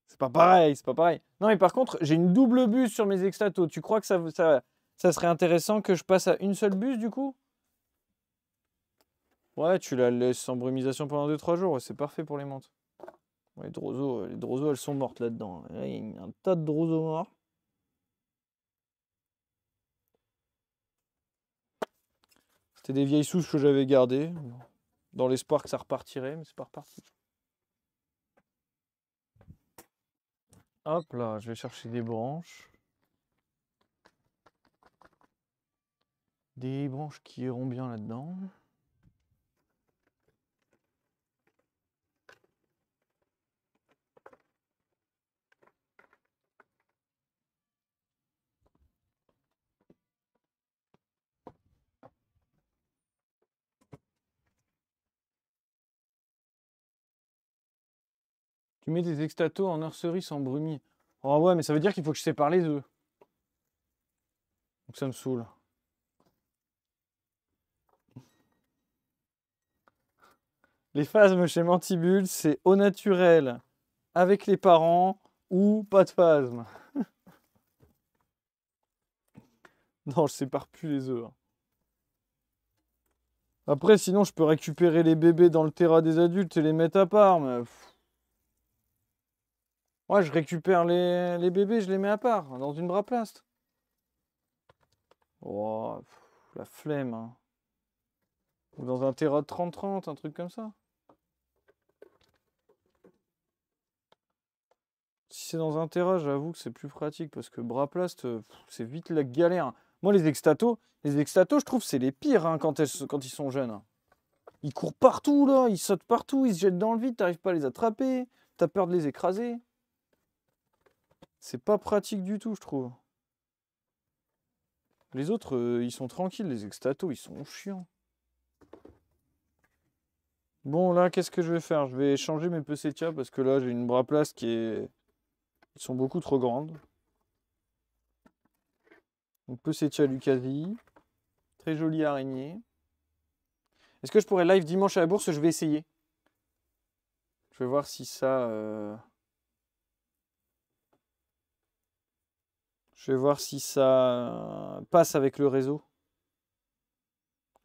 C'est pas pareil, c'est pas pareil. Non, mais par contre, j'ai une double buse sur mes extatos. Tu crois que ça, ça, ça serait intéressant que je passe à une seule buse du coup Ouais, tu la laisses sans brumisation pendant 2-3 jours, c'est parfait pour les menthes. les, drozos, les elles sont mortes là-dedans. il y a un tas de drozos morts. C'était des vieilles souches que j'avais gardées, dans l'espoir que ça repartirait, mais c'est pas reparti. Hop là, je vais chercher des branches. Des branches qui iront bien là-dedans. Tu mets des extatos en nurserie sans brumis. Oh ouais, mais ça veut dire qu'il faut que je sépare les œufs. Donc ça me saoule. Les phasmes chez Mantibule, c'est au naturel, avec les parents ou pas de phasme. non, je sépare plus les œufs. Hein. Après, sinon, je peux récupérer les bébés dans le terrain des adultes et les mettre à part, mais. Ouais, je récupère les, bébés, je les mets à part, dans une braplast. Oh, la flemme. Hein. Ou dans un terrain 30-30, un truc comme ça. Si c'est dans un terrain, j'avoue que c'est plus pratique parce que braplast, euh, c'est vite la galère. Moi, les extatos, les extatos, je trouve, c'est les pires hein, quand, quand ils sont jeunes. Ils courent partout, là, ils sautent partout, ils se jettent dans le vide, t'arrives pas à les attraper, t'as peur de les écraser. C'est pas pratique du tout, je trouve. Les autres, euh, ils sont tranquilles, les extatos, ils sont chiants. Bon, là, qu'est-ce que je vais faire Je vais changer mes pesetia parce que là, j'ai une bras place qui est... Ils sont beaucoup trop grandes. Donc, du Lucasi. Très jolie araignée. Est-ce que je pourrais live dimanche à la bourse Je vais essayer. Je vais voir si ça... Euh, Je vais voir si ça passe avec le réseau.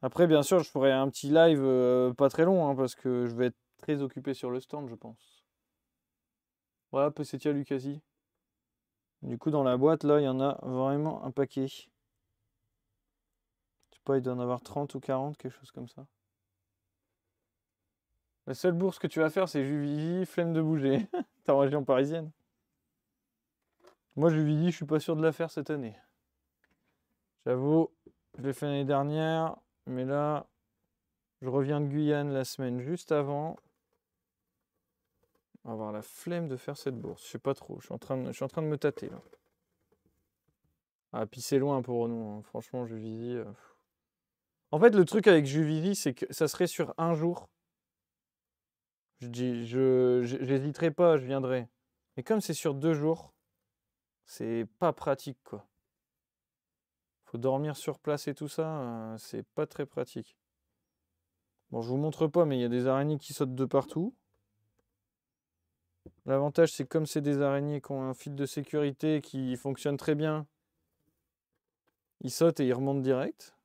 Après, bien sûr, je ferai un petit live euh, pas très long, hein, parce que je vais être très occupé sur le stand, je pense. Voilà, Pesetia Lucasi. Du coup, dans la boîte, là, il y en a vraiment un paquet. tu sais pas, il doit en avoir 30 ou 40, quelque chose comme ça. La seule bourse que tu vas faire, c'est Juvisy, flemme de bouger. Ta région parisienne. Moi, je ne suis pas sûr de la faire cette année. J'avoue, je l'ai fait l'année dernière, mais là, je reviens de Guyane la semaine juste avant. On va avoir la flemme de faire cette bourse. Je sais pas trop, je suis en train de, me tâter là. Ah, puis c'est loin pour nous, hein. franchement, Juvisy. Euh, en fait, le truc avec Juvisy, c'est que ça serait sur un jour. Je dis, je j'hésiterai pas, je viendrai. Mais comme c'est sur deux jours, c'est pas pratique quoi. Faut dormir sur place et tout ça, euh, c'est pas très pratique. Bon, je vous montre pas, mais il y a des araignées qui sautent de partout. L'avantage, c'est comme c'est des araignées qui ont un fil de sécurité qui fonctionne très bien, ils sautent et ils remontent direct.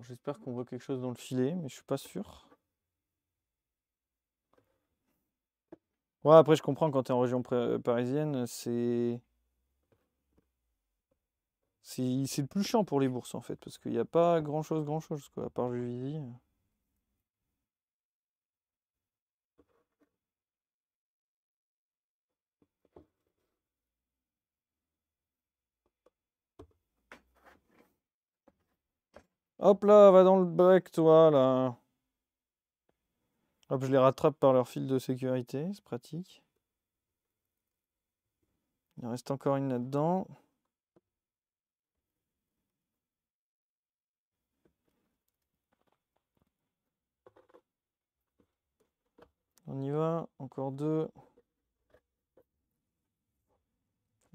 j'espère qu'on voit quelque chose dans le filet, mais je suis pas sûr. Ouais, après, je comprends quand tu es en région euh, parisienne, c'est. C'est le plus chiant pour les bourses en fait, parce qu'il n'y a pas grand chose, grand chose, quoi, à part Juvisy. Hop là, va dans le break, toi, là. Hop, je les rattrape par leur fil de sécurité, c'est pratique. Il en reste encore une là-dedans. On y va, encore deux.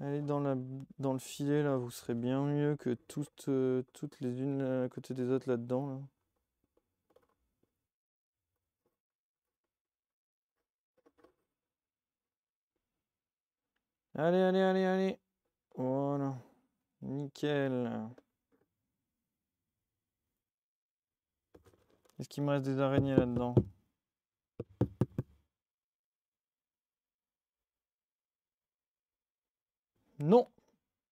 Allez dans, le filet là, vous serez bien mieux que toutes, euh, les unes euh, à côté des autres là-dedans. là dedans Allez, allez, allez, allez. Voilà. Oh Nickel. Est-ce qu'il me reste des araignées là-dedans Non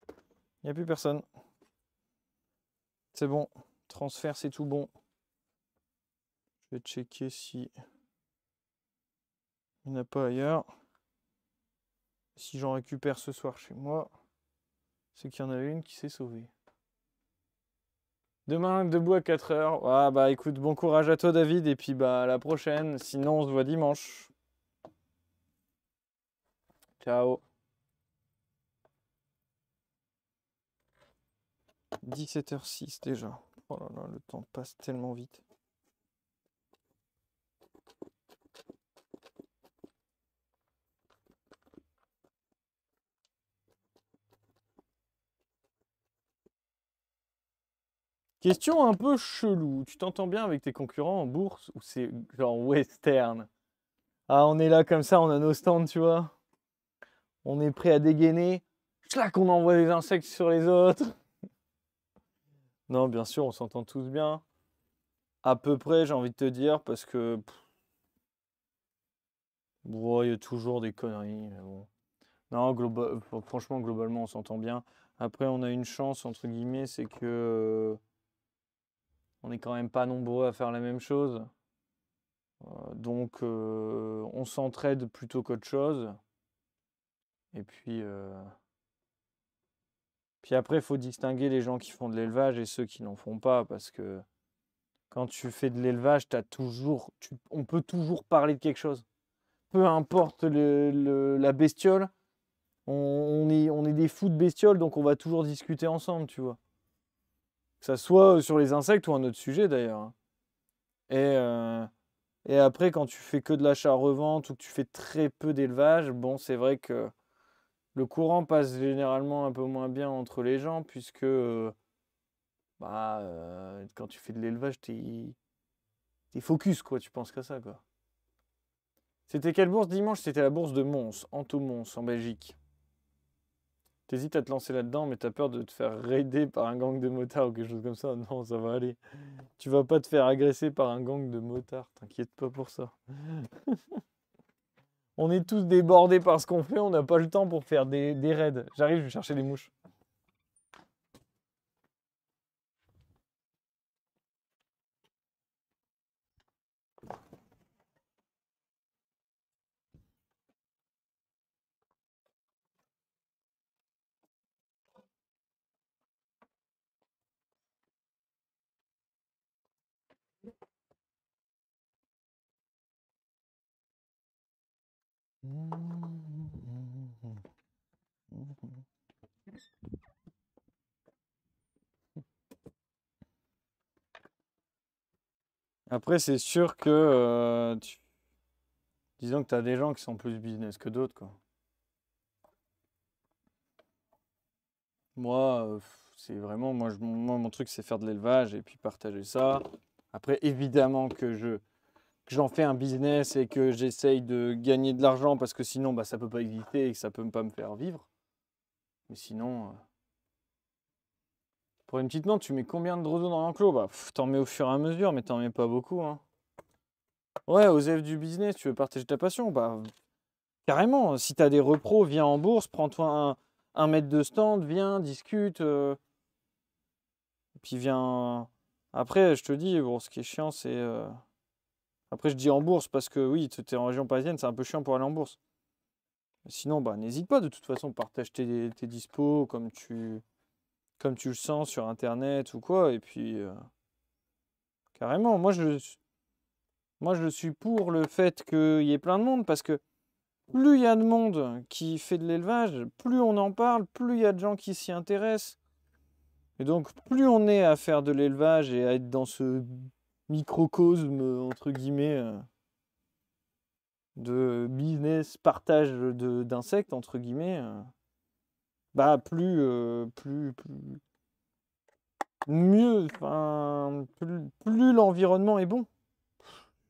Il n'y a plus personne. C'est bon. Transfert, c'est tout bon. Je vais checker si il n'y en a pas ailleurs si j'en récupère ce soir chez moi, c'est qu'il y en a une qui s'est sauvée. Demain, debout à 4h. Ah bah écoute, bon courage à toi David et puis bah à la prochaine. Sinon, on se voit dimanche. Ciao. 17h06 déjà. Oh là là, le temps passe tellement vite. Question un peu chelou. Tu t'entends bien avec tes concurrents en bourse ou c'est genre western Ah, on est là comme ça, on a nos stands, tu vois. On est prêt à dégainer. là qu'on envoie des insectes sur les autres. Non, bien sûr, on s'entend tous bien. À peu près, j'ai envie de te dire, parce que. Bon, il y a toujours des conneries. Mais bon. Non, euh, franchement, globalement, on s'entend bien. Après, on a une chance, entre guillemets, c'est que euh, on n'est quand même pas nombreux à faire la même chose. Euh, donc euh, on s'entraide plutôt qu'autre chose. Et puis, euh, puis après, il faut distinguer les gens qui font de l'élevage et ceux qui n'en font pas. Parce que quand tu fais de l'élevage, as toujours, on peut toujours parler de quelque chose. Peu importe la bestiole, on, est, on est des fous de bestiole, donc on va toujours discuter ensemble, tu vois. Que ça soit sur les insectes ou un autre sujet d'ailleurs. Hein. Et, après, quand tu fais que de l'achat-revente ou que tu fais très peu d'élevage, bon, c'est vrai que le courant passe généralement un peu moins bien entre les gens puisque bah, quand tu fais de l'élevage, tu es focus, quoi. Tu penses qu'à ça, quoi. C'était quelle bourse dimanche C'était la bourse de Mons, Anto-Mons, en Belgique. T'hésites à te lancer là-dedans, mais t'as peur de te faire raider par un gang de motards ou quelque chose comme ça. Non, ça va aller. Tu vas pas te faire agresser par un gang de motards. T'inquiète pas pour ça. on est tous débordés par ce qu'on fait. On n'a pas le temps pour faire des, raids. J'arrive, je vais chercher les mouches. Après, c'est sûr que. Euh, tu... Disons que tu as des gens qui sont plus business que d'autres, quoi. Moi, euh, c'est vraiment. Moi, mon truc, c'est faire de l'élevage et puis partager ça. Après, évidemment que je j'en fais un business et que j'essaye de gagner de l'argent parce que sinon, bah, ça peut pas exister et que ça peut pas me faire vivre. Mais sinon. Euh, pour une petite note, tu mets combien de roseaux dans l'enclos Bah, t'en mets au fur et à mesure, mais t'en mets pas beaucoup. Hein. Ouais, aux F du business, tu veux partager ta passion Bah, carrément. Si t'as des repros, viens en bourse, prends-toi un, mètre de stand, viens, discute. Et euh. puis viens. Après, je te dis, bon, ce qui est chiant, c'est. Euh. Après, je dis en bourse parce que oui, tu en région parisienne, c'est un peu chiant pour aller en bourse. Sinon, bah, n'hésite pas, de toute façon, partage tes, tes dispos comme tu comme tu le sens sur Internet ou quoi. Et puis, euh, carrément, moi je, moi je suis pour le fait qu'il y ait plein de monde parce que plus il y a de monde qui fait de l'élevage, plus on en parle, plus il y a de gens qui s'y intéressent. Et donc, plus on est à faire de l'élevage et à être dans ce microcosme, entre guillemets, euh, de business, partage d'insectes, entre guillemets, euh, bah, euh, plus, plus, mieux, plus, l'environnement est bon.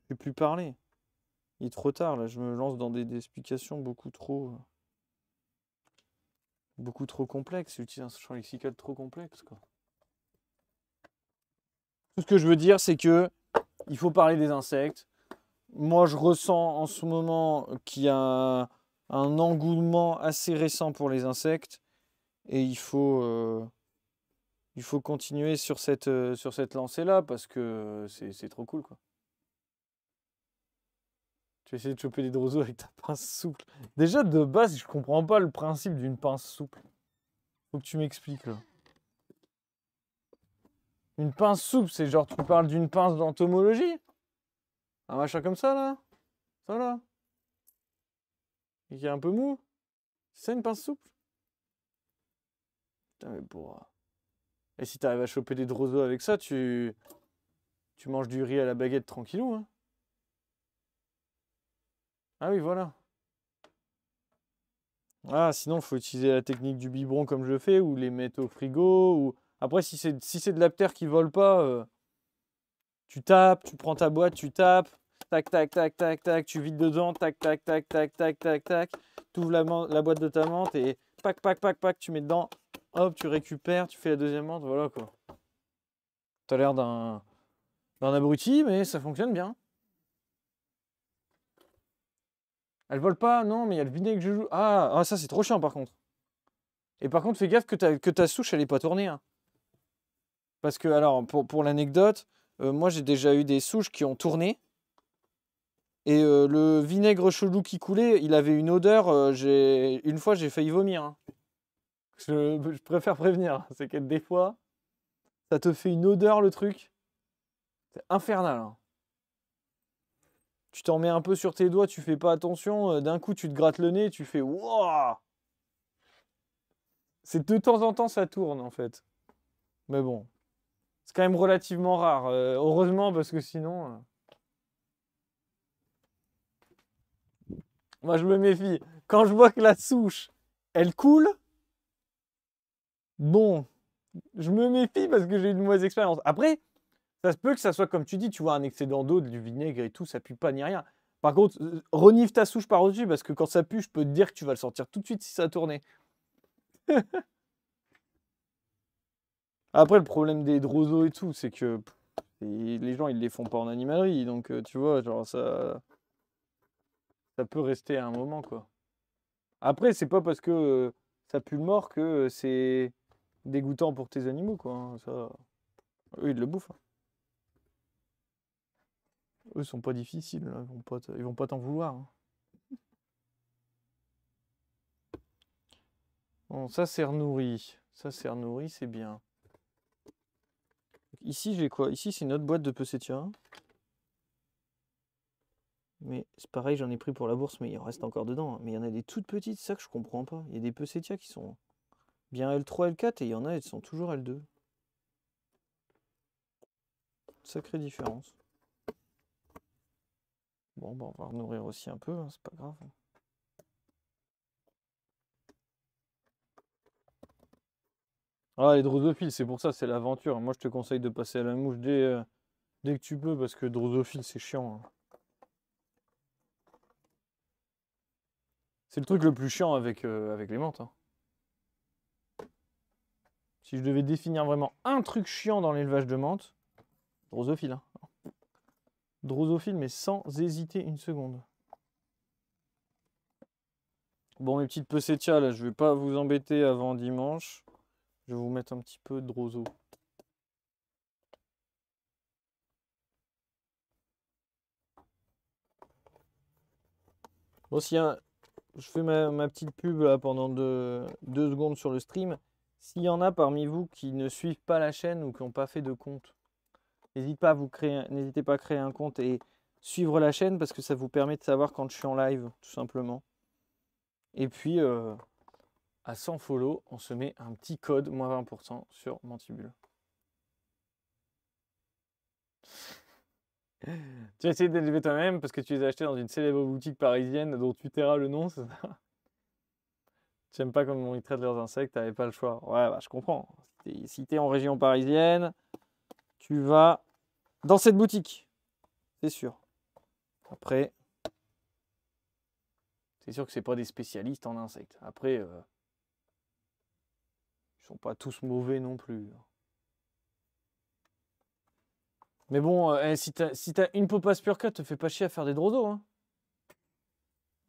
et plus parler. Il est trop tard, là, je me lance dans des, explications beaucoup trop. beaucoup trop complexes. J'utilise un champ lexical trop complexe, quoi. Tout ce que je veux dire, c'est que il faut parler des insectes. Moi, je ressens en ce moment qu'il y a un engouement assez récent pour les insectes. Et il faut, euh, il faut continuer sur cette, euh, sur cette lancée-là parce que c'est trop cool. Quoi. Tu essaies de choper des drosos avec ta pince souple. Déjà, de base, je comprends pas le principe d'une pince souple. Faut que tu m'expliques, là. Une pince souple, c'est genre, tu parles d'une pince d'entomologie Un machin comme ça, là Ça, là Et qui est un peu mou C'est ça, une pince souple mais pour. Et si tu t'arrives à choper des droseaux avec ça, tu. Tu manges du riz à la baguette tranquillou, Ah oui, voilà. Ah, sinon, faut utiliser la technique du biberon comme je fais, ou les mettre au frigo, ou. Après, si c'est si de la terre qui vole pas, tu tapes, tu prends ta boîte, tu tapes, tac, tac, tac, tac, tac, tu vides dedans, tac, tac, tac, tac, tac, tac, tac, tu ouvres la, boîte de ta menthe et pac, pac, pac, pac, tu mets dedans, hop, tu récupères, tu fais la deuxième ordre, voilà quoi. T'as l'air d'un abruti, mais ça fonctionne bien. Elle vole pas, non, mais il y a le vinaigre... que je joue. Ah, ah, ça c'est trop chiant par contre. Et par contre, fais gaffe que ta, que ta souche, elle est pas tournée. Hein. Parce que, alors, pour, pour l'anecdote, euh, moi j'ai déjà eu des souches qui ont tourné. Et euh, le vinaigre chelou qui coulait, il avait une odeur. Euh, j'ai une fois, j'ai failli vomir. Hein. Je, préfère prévenir. Hein. C'est que des fois, ça te fait une odeur le truc. C'est infernal. Hein. Tu t'en mets un peu sur tes doigts, tu fais pas attention. Euh, d'un coup, tu te grattes le nez, tu fais Wouah C'est de temps en temps, ça tourne en fait. Mais bon, c'est quand même relativement rare. Euh, heureusement, parce que sinon. Euh. Moi, je me méfie. Quand je vois que la souche, elle coule, bon, je me méfie parce que j'ai une mauvaise expérience. Après, ça se peut que ça soit comme tu dis, tu vois, un excédent d'eau, du vinaigre et tout, ça pue pas ni rien. Par contre, euh, renifle ta souche par-dessus parce que quand ça pue, je peux te dire que tu vas le sortir tout de suite si ça tournait. Après, le problème des roseaux et tout, c'est que les gens, ils les font pas en animalerie. Donc, euh, tu vois, genre, ça. Ça peut rester à un moment, quoi. Après, c'est pas parce que euh, ça pue mort que c'est dégoûtant pour tes animaux, quoi. Hein, ça, eux, ils le bouffent. ils Eux sont pas difficiles, ils vont pas, vont pas t'en vouloir. Hein. Bon, ça c'est renourri. Ça c'est renourri, c'est bien. Ici, j'ai quoi Ici, c'est une autre boîte de Pesetia. Mais c'est pareil, j'en ai pris pour la bourse, mais il en reste encore dedans. Hein. Mais il y en a des toutes petites, ça que je comprends pas. Il y a des Pesetia qui sont bien L3, L4, et il y en a, ils sont toujours L2. Sacrée différence. Bon, bon, bah, on va nourrir aussi un peu, hein, c'est pas grave. Ah, les drosophiles, c'est pour ça, c'est l'aventure. Moi, je te conseille de passer à la mouche dès, euh, dès que tu peux, parce que drosophile, c'est chiant. Hein. C'est le truc le plus chiant avec, euh, avec les menthes. Hein. Si je devais définir vraiment un truc chiant dans l'élevage de menthe, drosophile. Hein. Drosophile, mais sans hésiter une seconde. Bon, mes petites pesetia, là, je vais pas vous embêter avant dimanche. Je vais vous mettre un petit peu de droso. Bon, si je fais ma, petite pub pendant deux secondes sur le stream. S'il y en a parmi vous qui ne suivent pas la chaîne ou qui n'ont pas fait de compte, n'hésitez pas, à créer, pas à créer un compte et suivre la chaîne parce que ça vous permet de savoir quand je suis en live, tout simplement. Et puis, euh, à 100 follow, on se met un petit code moins 20% sur Mantibule. tu as essayé d'élever toi-même parce que tu les as achetés dans une célèbre boutique parisienne dont tu tairas le nom, c'est ça J'aime pas comment ils traitent leurs insectes, t'avais pas le choix. Ouais, bah, je comprends. Si t'es en région parisienne, tu vas dans cette boutique. C'est sûr. Après, c'est sûr que c'est pas des spécialistes en insectes. Après, euh, ils sont pas tous mauvais non plus. Hein. Mais bon, euh, eh, si t'as as une popasse pure cut, te fais pas chier à faire des drosos. Hein.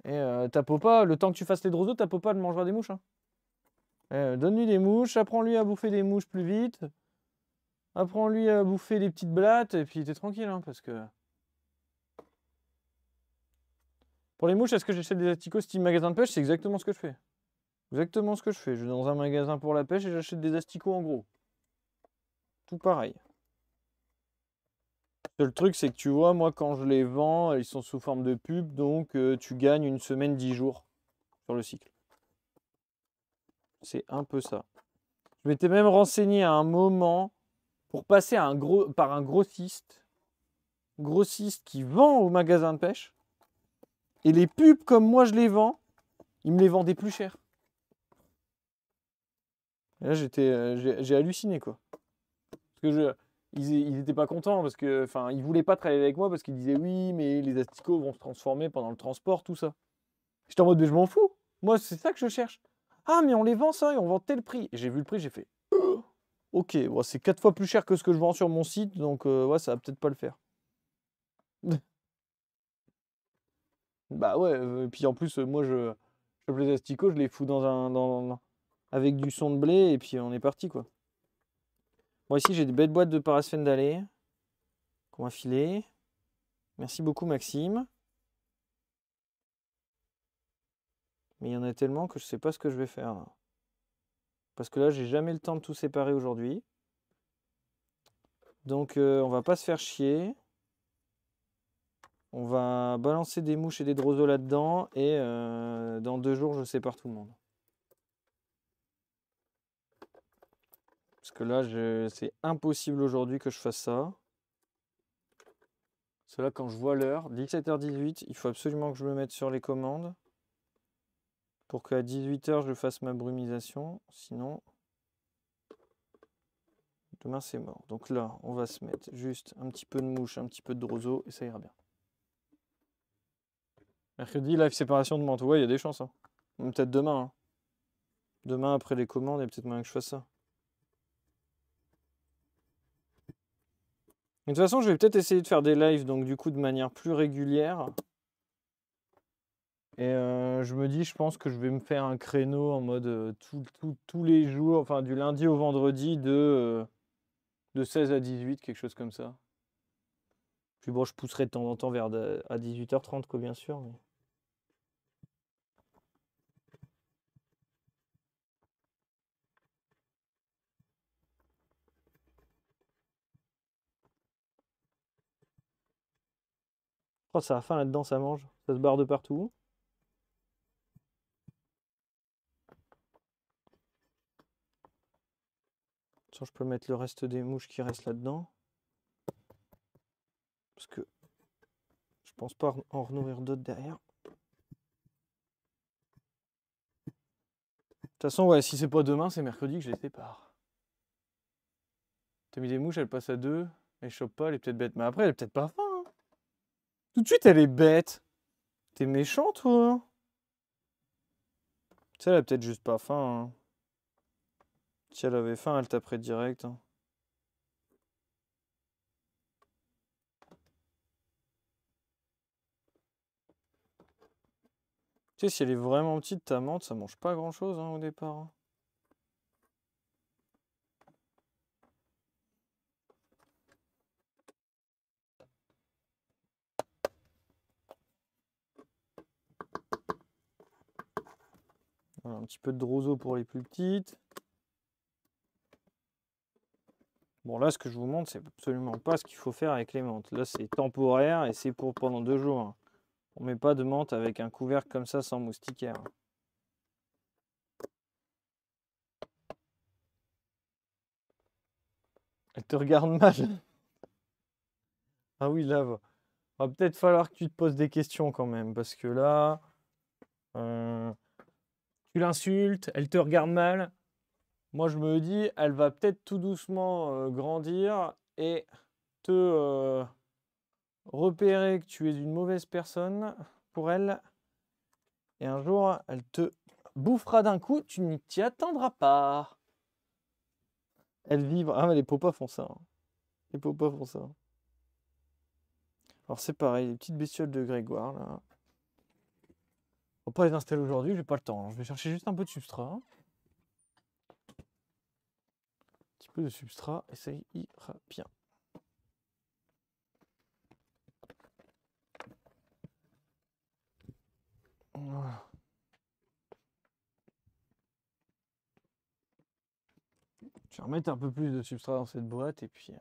Et euh, ta popa, le temps que tu fasses les drosos, ta popa elle mangera des mouches. Hein. Eh, donne-lui des mouches, apprends-lui à bouffer des mouches plus vite. Apprends-lui à bouffer des petites blattes et puis t'es tranquille, hein, parce que... Pour les mouches, est-ce que j'achète des asticots style magasin de pêche C'est exactement ce que je fais. Exactement ce que je fais. Je vais dans un magasin pour la pêche et j'achète des asticots en gros. Tout pareil. Le truc, c'est que tu vois, moi, quand je les vends, ils sont sous forme de pub, donc tu gagnes une semaine, dix jours sur le cycle. C'est un peu ça. Je m'étais même renseigné à un moment pour passer à un gros, par un grossiste, grossiste qui vend au magasin de pêche. Et les pubs, comme moi je les vends, ils me les vendaient plus cher. là, j'étais, j'ai halluciné, quoi. Parce que je, ils n'étaient pas contents parce que, enfin, ils voulaient pas travailler avec moi parce qu'ils disaient oui, mais les asticots vont se transformer pendant le transport, tout ça. J'étais en mode, mais je m'en fous. Moi, c'est ça que je cherche. Ah, mais on les vend ça et on vend tel prix. J'ai vu le prix, j'ai fait, oh, ok, c'est quatre fois plus cher que ce que je vends sur mon site, donc euh, ça va peut-être pas le faire. bah ouais, euh, et puis en plus, moi, je, je les asticots, je les fous dans un, avec du son de blé et puis on est parti quoi. Bon, ici, j'ai des belles boîtes de parasphène d'aller qu'on va filer. Merci beaucoup, Maxime. Mais il y en a tellement que je ne sais pas ce que je vais faire. Parce que là, j'ai jamais le temps de tout séparer aujourd'hui. Donc, euh, on va pas se faire chier. On va balancer des mouches et des drosos là-dedans. Et euh, dans deux jours, je sépare tout le monde. Parce que là, c'est impossible aujourd'hui que je fasse ça. Cela, quand je vois l'heure, 17h18, il faut absolument que je me mette sur les commandes pour qu'à 18h, je fasse ma brumisation. Sinon, demain, c'est mort. Donc là, on va se mettre juste un petit peu de mouche, un petit peu de roseau et ça ira bien. Mercredi, live séparation de Ouais, il y a des chances. Hein. Peut-être demain. Hein. Demain, après les commandes, il y a peut-être moyen que je fasse ça. de toute façon, je vais peut-être essayer de faire des lives, donc du coup, de manière plus régulière. Et euh, je me dis, je pense que je vais me faire un créneau en mode euh, tous les jours, enfin du lundi au vendredi, de, euh, de 16 à 18, quelque chose comme ça. Puis bon, je pousserai de temps en temps vers à 18h30, quoi, bien sûr. Oh, ça a faim là-dedans, ça mange. Ça se barre de partout. façon, je peux mettre le reste des mouches qui restent là-dedans. Parce que je pense pas en renouvrir d'autres derrière. De toute façon, ouais, si c'est pas demain, c'est mercredi que je les sépare. T'as mis des mouches, elles passent à deux, elles chopent pas, elle est peut-être bête. Mais après, elle est peut-être pas faim. Tout de suite, elle est bête. T'es méchant, toi Tu sais, elle a peut-être juste pas faim. Hein. Si elle avait faim, elle taperait direct. Hein. Tu sais, si elle est vraiment petite, ta menthe, ça mange pas grand-chose hein, au départ. un petit peu de roseau pour les plus petites. Bon, là, ce que je vous montre, c'est absolument pas ce qu'il faut faire avec les menthes. Là, c'est temporaire et c'est pour pendant deux jours. Hein. On met pas de menthe avec un couvercle comme ça sans moustiquaire. Elle te regarde mal. ah oui, là, va, va peut-être falloir que tu te poses des questions quand même, parce que là, euh, l'insulte, elle te regarde mal. Moi, je me dis, elle va peut-être tout doucement euh, grandir et te euh, repérer que tu es une mauvaise personne pour elle. Et un jour, elle te bouffera d'un coup, tu ne t'y attendras pas. Elle vibre. Ah, mais les popas font ça. Hein. Les popas font ça. Alors, c'est pareil, les petites bestioles de Grégoire, là. On va pas les installer aujourd'hui, j'ai pas le temps. Hein. Je vais chercher juste un peu de substrat. Un petit peu de substrat et ça ira bien. Je vais mettre un peu plus de substrat dans cette boîte et puis euh,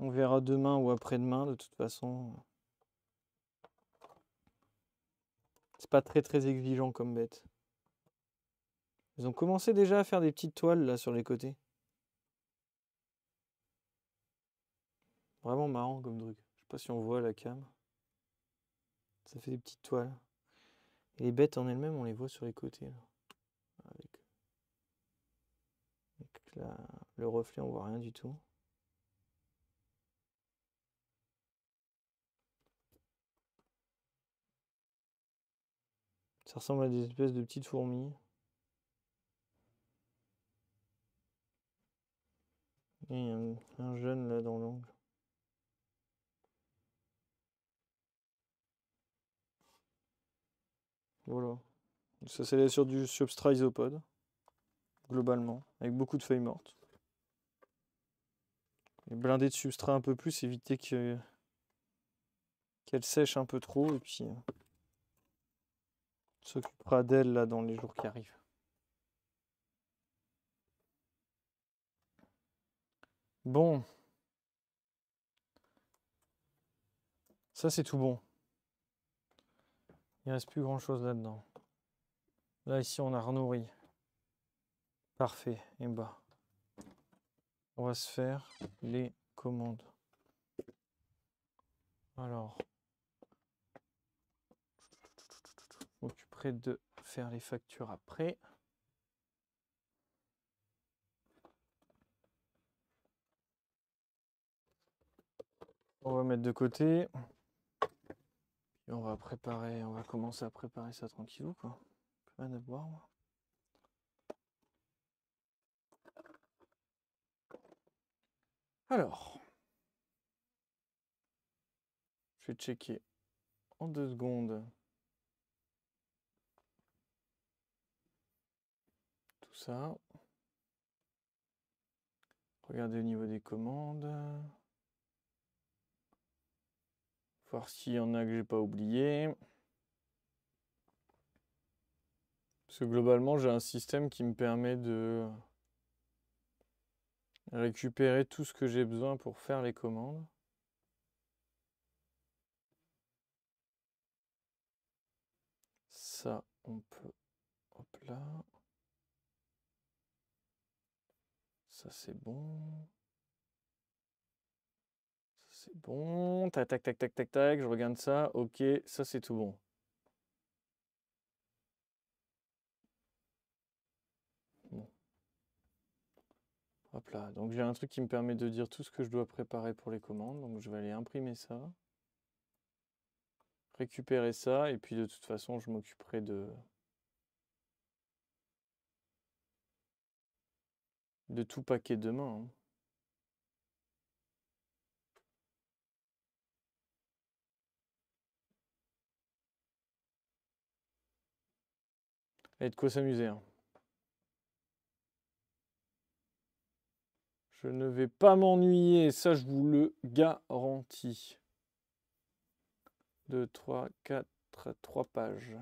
on verra demain ou après-demain de toute façon pas très très exigeant comme bête. Ils ont commencé déjà à faire des petites toiles là sur les côtés. Vraiment marrant comme truc. Je sais pas si on voit la cam. Ça fait des petites toiles. les bêtes en elles-mêmes, on les voit sur les côtés. Là. Avec, le reflet, on voit rien du tout. Ça ressemble à des espèces de petites fourmis. Il y a un, jeune là dans l'angle. Voilà. Ça, c'est sur du substrat isopode, globalement, avec beaucoup de feuilles mortes. Et blinder de substrat un peu plus, éviter qu'elle sèche un peu trop, et puis euh, s'occupera d'elle là dans les jours qui arrivent. Bon. Ça c'est tout bon. Il reste plus grand chose là-dedans. Là ici on a renourri. Parfait. Et bah. On va se faire les commandes. Alors, de faire les factures après. On va mettre de côté. Et on va préparer, on va commencer à préparer ça tranquillou quoi. à boire Alors, je vais checker en deux secondes ça. Regardez au niveau des commandes. Voir s'il y en a que j'ai pas oublié. Parce que globalement, j'ai un système qui me permet de récupérer tout ce que j'ai besoin pour faire les commandes. Ça, on peut... Hop là. Ça, c'est bon. Ça, C'est bon. Tac, tac, tac, tac, tac, tac. Je regarde ça. OK, ça, c'est tout bon. bon. Hop là. Donc, j'ai un truc qui me permet de dire tout ce que je dois préparer pour les commandes. Donc, je vais aller imprimer ça. Récupérer ça. Et puis, de toute façon, je m'occuperai de... de tout paquet demain. mains. Hein. Et de quoi s'amuser. Hein. Je ne vais pas m'ennuyer, ça je vous le garantis. 2, trois, quatre, trois pages.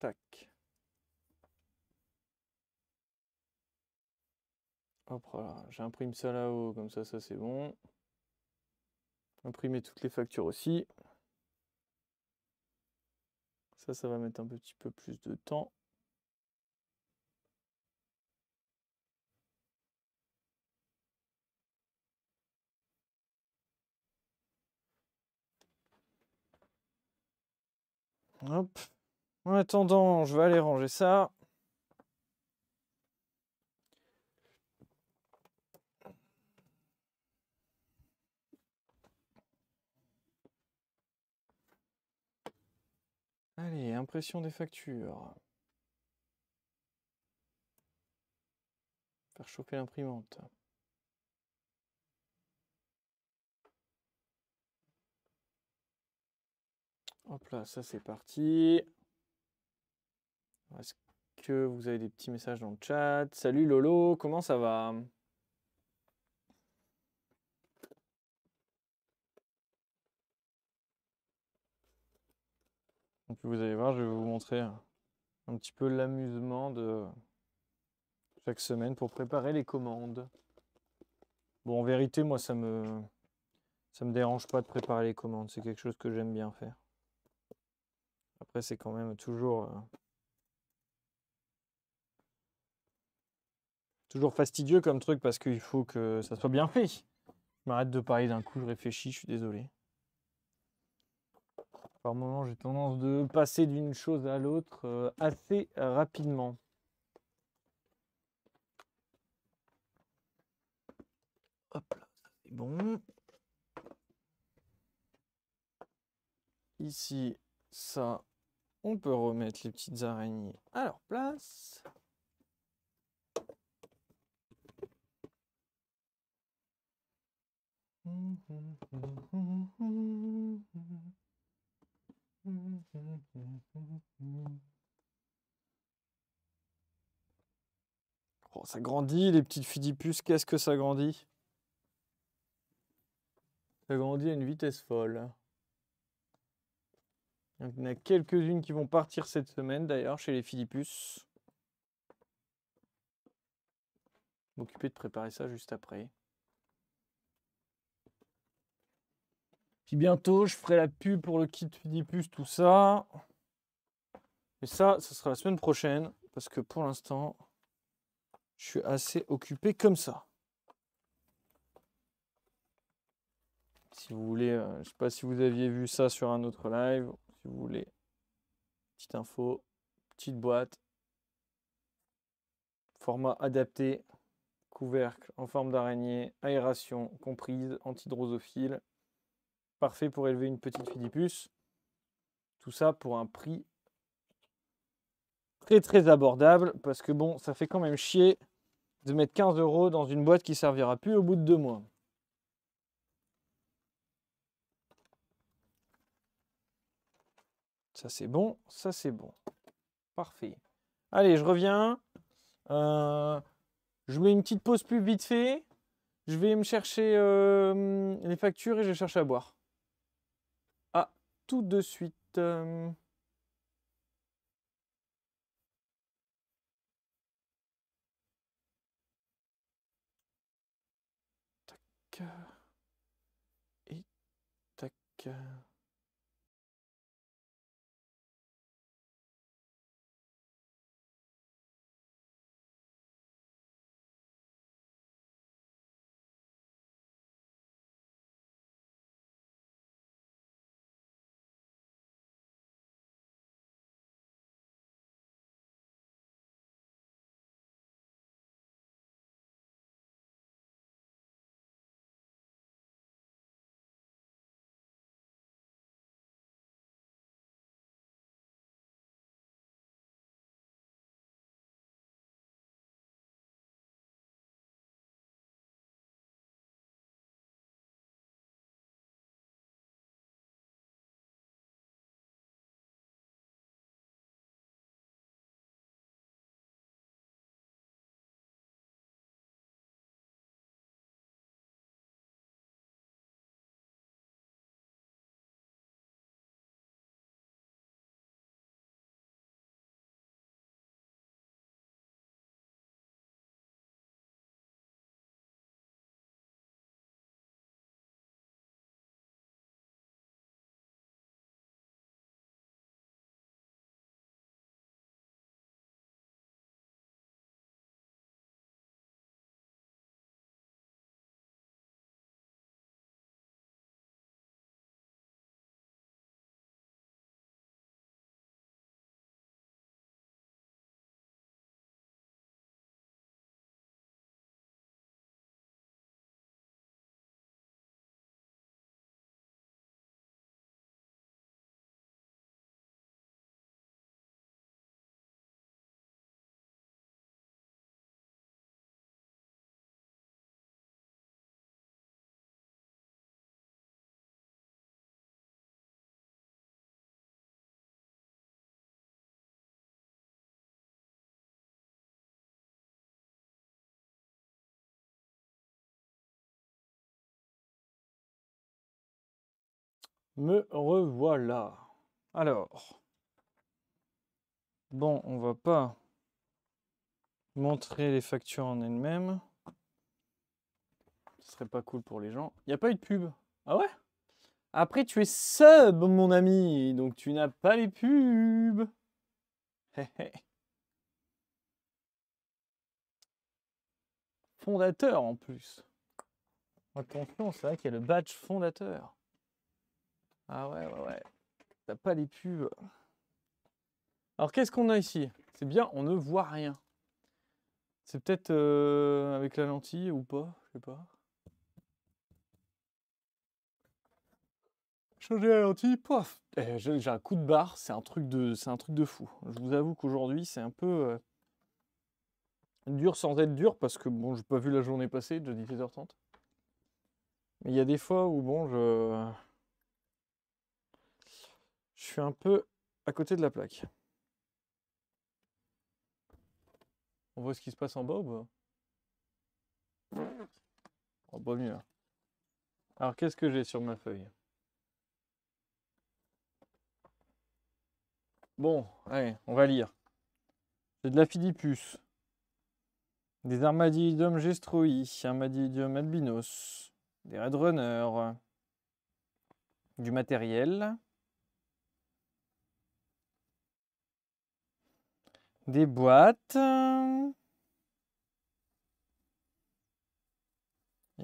Tac. Hop là, j'imprime ça là-haut, comme ça, ça c'est bon. Imprimer toutes les factures aussi. Ça, ça va mettre un petit peu plus de temps. Hop. En attendant, je vais aller ranger ça. Allez, impression des factures. Faire choper l'imprimante. Hop là, ça c'est parti. Est-ce que vous avez des petits messages dans le chat Salut Lolo, comment ça va Donc vous allez voir, je vais vous montrer un petit peu l'amusement de chaque semaine pour préparer les commandes. Bon, en vérité, moi, ça me ça me dérange pas de préparer les commandes. C'est quelque chose que j'aime bien faire. Après, c'est quand même toujours euh, Toujours fastidieux comme truc parce qu'il faut que ça soit bien fait. Je m'arrête de parler d'un coup, je réfléchis, je suis désolé. Par moment, j'ai tendance de passer d'une chose à l'autre euh, assez rapidement. Hop là, c'est bon. Ici, ça, on peut remettre les petites araignées à leur place. Oh, ça grandit, les petites Philippus qu'est-ce que ça grandit Ça grandit à une vitesse folle. il y en a quelques-unes qui vont partir cette semaine, d'ailleurs, chez les vais M'occuper de préparer ça juste après. bientôt, je ferai la pub pour le kit Fidipus, tout ça. Et ça, ce sera la semaine prochaine, parce que pour l'instant, je suis assez occupé comme ça. Si vous voulez, euh, je sais pas si vous aviez vu ça sur un autre live, si vous voulez, petite info, petite boîte, format adapté, couvercle en forme d'araignée, aération comprise, antidrosophile. Parfait pour élever une petite filipus. Tout ça pour un prix très très abordable parce que bon, ça fait quand même chier de mettre 15 euros dans une boîte qui servira plus au bout de deux mois. Ça c'est bon, ça c'est bon. Parfait. Allez, je reviens. Euh, je mets une petite pause plus vite fait. Je vais me chercher euh, les factures et je cherche à boire tout de suite. Euh, tac. Et tac. Me revoilà. Alors. Bon, on va pas montrer les factures en elles-mêmes. Ce serait pas cool pour les gens. Il n'y a pas eu de pub. Ah ouais Après, tu es sub, mon ami. Donc, tu n'as pas les pubs. fondateur en plus. Attention, c'est vrai qu'il y a le badge fondateur. Ah ouais, ouais, ouais. T'as pas les pubs. Alors qu'est-ce qu'on a ici C'est bien, on ne voit rien. C'est peut-être euh, avec la lentille ou pas, je sais pas. Changer la lentille, pof eh, J'ai un coup de barre, c'est un, truc de, un truc de fou. Je vous avoue qu'aujourd'hui, c'est un peu euh, dur sans être dur, parce que bon, n'ai pas vu la journée passer, jeudi 17h30. Mais il y a des fois où bon, je je suis un peu à côté de la plaque. On voit ce qui se passe en bas ou pas Oh, bon mieux. Hein. Alors, qu'est-ce que j'ai sur ma feuille Bon, allez, on va lire. C'est de la Philippus, des Armadillidum gestroi, Armadillidium albinos, des Red Runners. du matériel, des boîtes. Il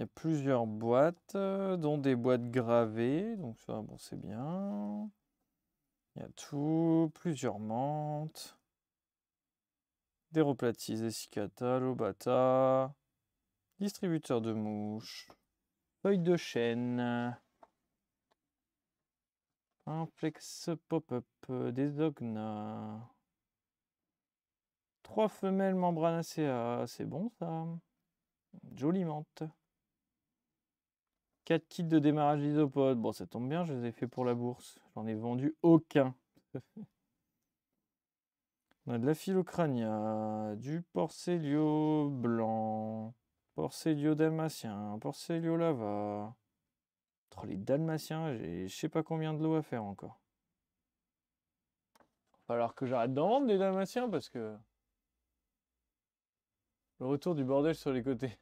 y a plusieurs boîtes, euh, dont des boîtes gravées, donc ça, bon, c'est bien. Il y a tout, plusieurs mantes, des replatis, cicata, Lobata, distributeur de mouches, feuille de chêne, un flex pop-up, euh, des dogna. Trois femelles membranacées, c'est euh, bon ça. Jolie menthe. 4 kits de démarrage d'isopode. Bon, ça tombe bien, je les ai fait pour la bourse. J'en ai vendu aucun. On a de la philocrania, du porcélio blanc, porcélio dalmatien, porcélio lava. Entre oh, les dalmatiens, j'ai je sais pas combien de lots à faire encore. Il va falloir que j'arrête d'en vendre des dalmatiens parce que le retour du bordel sur les côtés.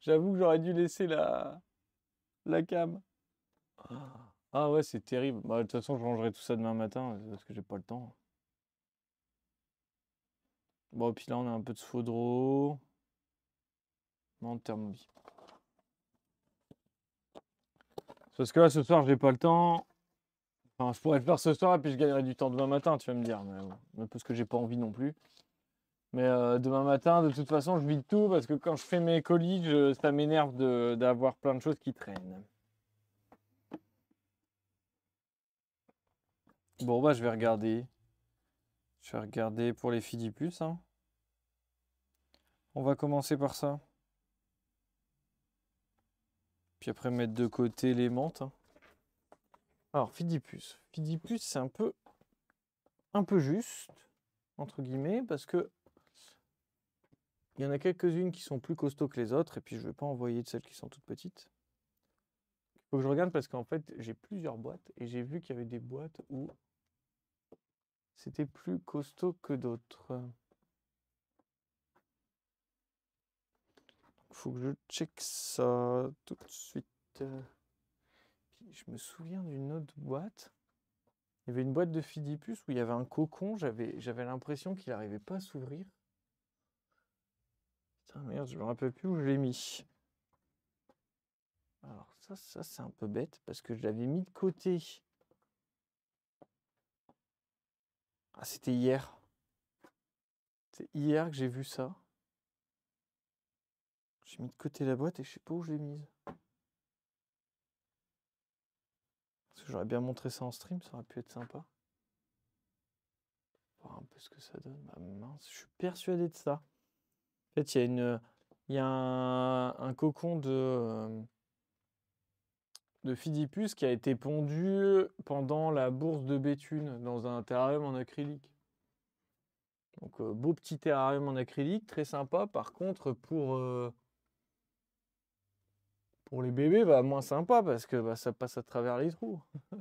J'avoue que j'aurais dû laisser la, la cam. Ah ouais, c'est terrible. Bah, de toute façon, je rangerai tout ça demain matin euh, parce que j'ai pas le temps. Bon, puis là, on a un peu de faudro. Non, thermobie. Parce que là, ce soir, j'ai pas le temps. Enfin, je pourrais le faire ce soir et puis je gagnerai du temps demain matin, tu vas me dire. Mais parce que j'ai pas envie non plus. Mais euh, demain matin, de toute façon, je vide tout parce que quand je fais mes colis, ça m'énerve d'avoir plein de choses qui traînent. Bon, bah, je vais regarder. Je vais regarder pour les Philippus. Hein. On va commencer par ça. Puis après, mettre de côté les menthes. Hein. Alors, Philippus. Philippus, c'est un peu, un peu juste, entre guillemets, parce que il y en a quelques-unes qui sont plus costauds que les autres, et puis je ne vais pas envoyer de celles qui sont toutes petites. Il faut que je regarde parce qu'en fait, j'ai plusieurs boîtes, et j'ai vu qu'il y avait des boîtes où c'était plus costaud que d'autres. Faut que je check ça tout de suite. je me souviens d'une autre boîte. Il y avait une boîte de Fidipus où il y avait un cocon. J'avais l'impression qu'il n'arrivait pas à s'ouvrir. Putain, merde, je me rappelle plus où je l'ai mis. Alors ça, ça c'est un peu bête parce que je l'avais mis de côté. Ah, c'était hier. C'est hier que j'ai vu ça. J'ai mis de côté la boîte et je sais pas où je l'ai mise. Parce que j'aurais bien montré ça en stream, ça aurait pu être sympa. Voir un peu ce que ça donne. Ah, je suis persuadé de ça. En fait, il y a, une, euh, un, cocon de, euh, de qui a été pondu pendant la bourse de Béthune dans un terrarium en acrylique. Donc, euh, beau petit terrarium en acrylique, très sympa. Par contre, pour, pour les bébés, bah, moins sympa parce que bah, ça passe à travers les trous.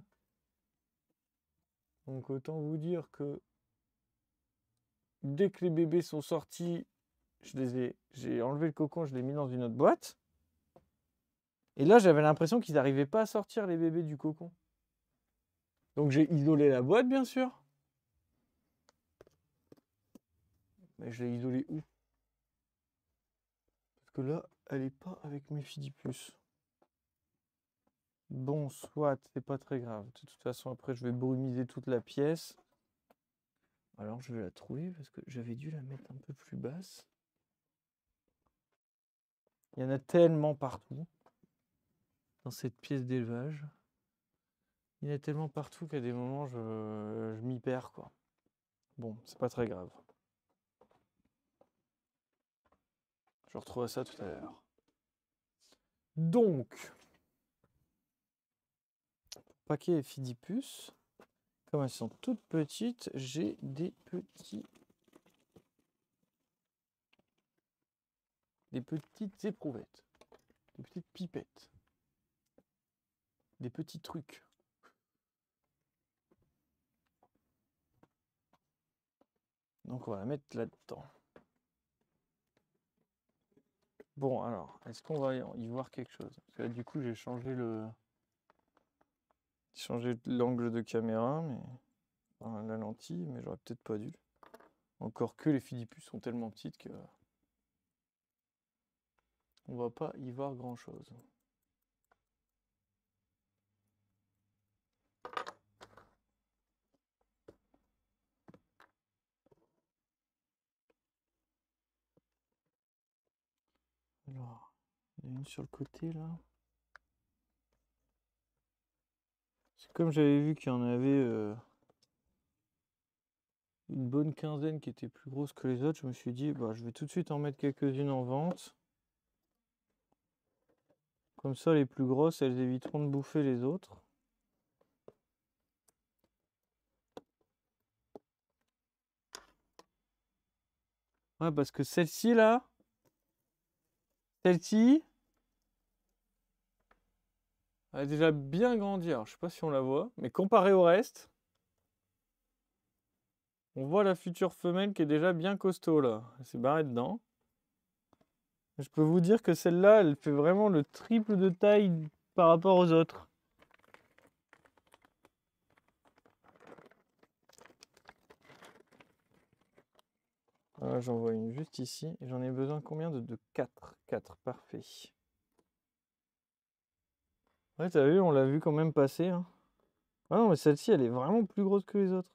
Donc, autant vous dire que dès que les bébés sont sortis, j'ai enlevé le cocon, je l'ai mis dans une autre boîte. Et là, j'avais l'impression qu'ils n'arrivaient pas à sortir les bébés du cocon. Donc j'ai isolé la boîte, bien sûr. Mais je l'ai isolée où Parce que là, elle n'est pas avec mes fidipus. Bon, soit, c'est pas très grave. De toute façon, après, je vais brumiser toute la pièce. Alors, je vais la trouver parce que j'avais dû la mettre un peu plus basse. Il y en a tellement partout dans cette pièce d'élevage. Il y en a tellement partout qu'à des moments, je, je m'y perds, quoi. Bon, c'est pas très grave. Je retrouverai ça tout à l'heure. Donc, paquet Fidipus, comme elles sont toutes petites, j'ai des petits des petites éprouvettes, des petites pipettes, des petits trucs. Donc on va la mettre là-dedans. Bon alors, est-ce qu'on va y voir quelque chose Parce que du coup j'ai changé le. changé l'angle de caméra, mais. la lentille, mais j'aurais peut-être pas dû. Encore que les Philippus sont tellement petites que on va pas y voir grand chose. Alors, il y en a une sur le côté là. C'est comme j'avais vu qu'il y en avait euh, une bonne quinzaine qui était plus grosse que les autres, je me suis dit bah je vais tout de suite en mettre quelques-unes en vente. Comme ça, les plus grosses, elles éviteront de bouffer les autres. Ouais, parce que celle-ci, là... Celle-ci... Elle a déjà bien grandi. Alors, je sais pas si on la voit, mais comparé au reste... On voit la future femelle qui est déjà bien costaud, là. Elle s'est barrée dedans. Je peux vous dire que celle-là, elle fait vraiment le triple de taille par rapport aux autres. Ah, j'en vois une juste ici. J'en ai besoin combien de, 4 4, parfait. Ouais, t'as vu, on l'a vu quand même passer. Hein. Ah non, mais celle-ci, elle est vraiment plus grosse que les autres.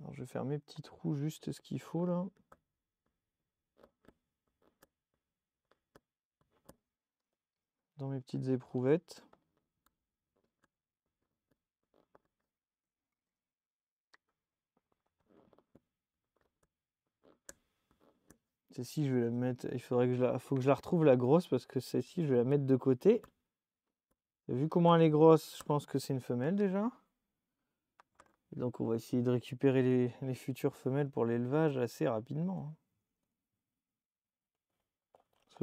Alors, je vais faire mes petits trous juste ce qu'il faut là. dans mes petites éprouvettes. Celle-ci, je vais la mettre. Il faudrait que je la, faut que je la retrouve la grosse parce que celle-ci, je vais la mettre de côté. vu comment elle est grosse, je pense que c'est une femelle déjà. donc on va essayer de récupérer les futures femelles pour l'élevage assez rapidement. Hein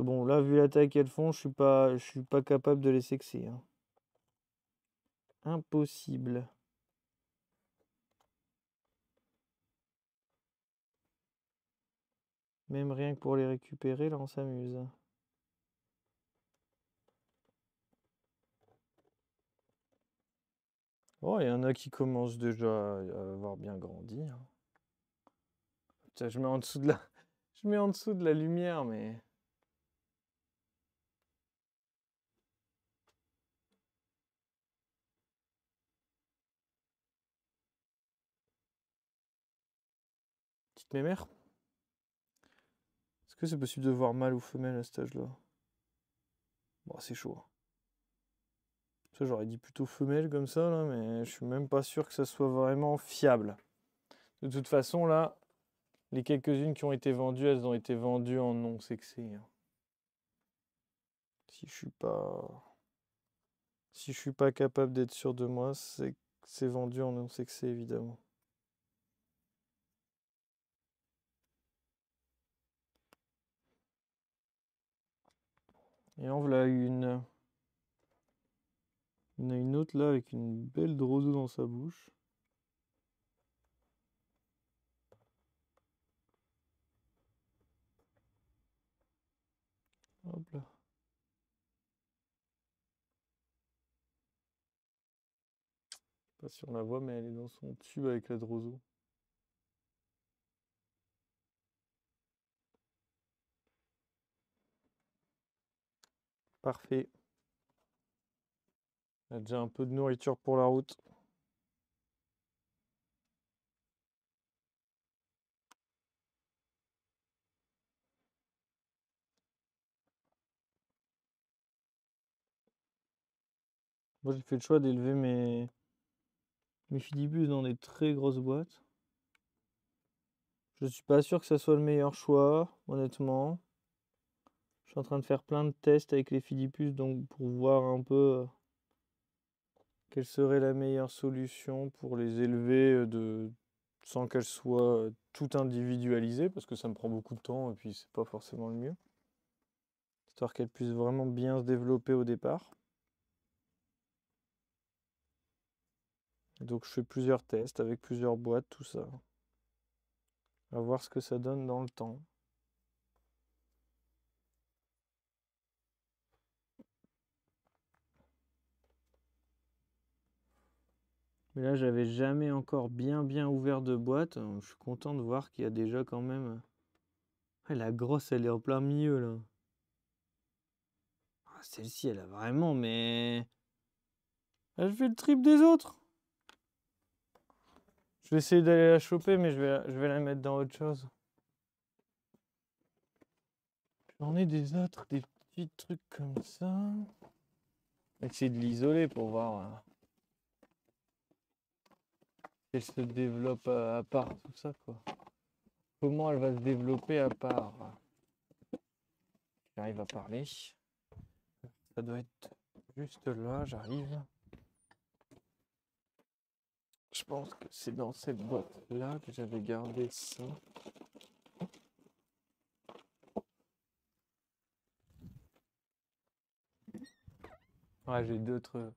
bon, là, vu la taille qu'elles font, je suis pas, je suis pas capable de les sexer. Hein. Impossible. Même rien que pour les récupérer, là, on s'amuse. Oh, il y en a qui commencent déjà à avoir bien grandi. Hein. je mets en dessous de la, je mets en dessous de la lumière, mais. mères Est-ce que c'est possible de voir mâle ou femelle à cet âge-là Bon, c'est chaud. Hein. Ça, j'aurais dit plutôt femelle comme ça, mais je suis même pas sûr que ça soit vraiment fiable. De toute façon, là, les quelques-unes qui ont été vendues, elles ont été vendues en non sexé. Hein. Si je suis pas. Si je suis pas capable d'être sûr de moi, c'est vendu en non sexé, évidemment. Et on voilà une. On a une autre là avec une belle droso dans sa bouche. Hop là. Pas si on la voit, mais elle est dans son tube avec la droseau. Parfait. y a déjà un peu de nourriture pour la route. Moi, j'ai fait le choix d'élever mes, mes filibus dans des très grosses boîtes. Je ne suis pas sûr que ce soit le meilleur choix, honnêtement. Je suis en train de faire plein de tests avec les Philippus donc pour voir un peu euh, quelle serait la meilleure solution pour les élever euh, de, sans qu'elles soient euh, toutes individualisées parce que ça me prend beaucoup de temps et puis c'est pas forcément le mieux. Histoire qu'elles puissent vraiment bien se développer au départ. Donc je fais plusieurs tests avec plusieurs boîtes, tout ça. À voir ce que ça donne dans le temps. Mais là, j'avais jamais encore bien bien ouvert de boîte. Euh, je suis content de voir qu'il y a déjà quand même. Euh, la grosse, elle est en plein milieu là. Ah, celle-ci, elle a vraiment, mais. Ah, je fais le trip des autres. Je vais essayer d'aller la choper, mais je vais la, je vais la mettre dans autre chose. J'en ai des autres, des petits trucs comme ça. Essayer de l'isoler pour voir. Euh, elle se développe euh, à, part tout ça, quoi. Comment elle va se développer à part J'arrive à parler. Ça doit être juste là, j'arrive. Je pense que c'est dans cette boîte-là que j'avais gardé ça. j'ai d'autres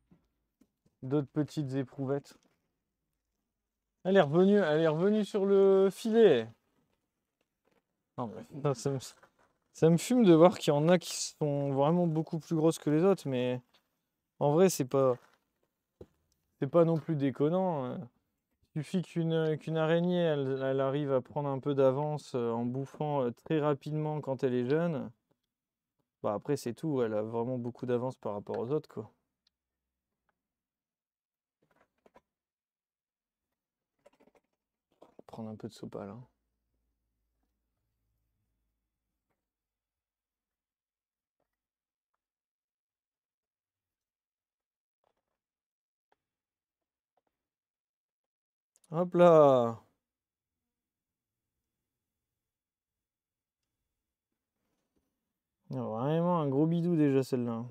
d'autres petites éprouvettes. Elle est revenue, elle est sur le filet. ça, me, fume de voir qu'il y en a qui sont vraiment beaucoup plus grosses que les autres, mais en vrai, c'est pas, c'est pas non plus déconnant. Hein. Il suffit qu'une araignée, elle, arrive à prendre un peu d'avance euh, en bouffant euh, très rapidement quand elle est jeune. Bah, après, c'est tout. Elle a vraiment beaucoup d'avance par rapport aux autres, quoi. prendre un peu de sopa Hein. Hop là Vraiment un gros bidou déjà celle-là.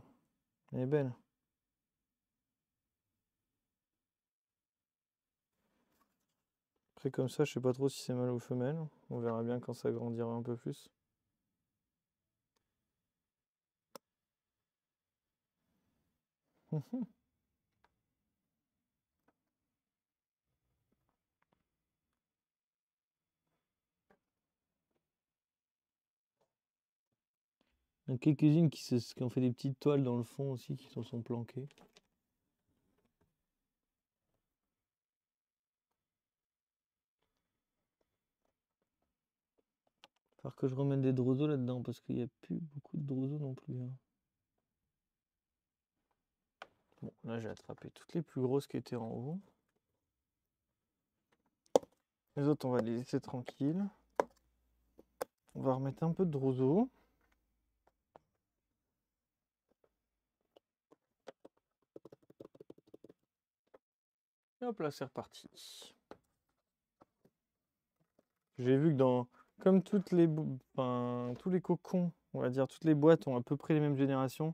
Elle est belle. comme ça, je sais pas trop si c'est mâle ou femelle. On verra bien quand ça grandira un peu plus. quelques-unes qui, qui ont fait des petites toiles dans le fond aussi, qui sont sont planquées. que je remette des droseaux là-dedans parce qu'il n'y a plus beaucoup de droseaux non plus. Hein. Bon, là j'ai attrapé toutes les plus grosses qui étaient en haut. Les autres, on va les laisser tranquilles. On va remettre un peu de droseaux. Et hop là, c'est reparti. J'ai vu que dans comme toutes les, tous les cocons, on va dire, toutes les boîtes ont à peu près les mêmes générations.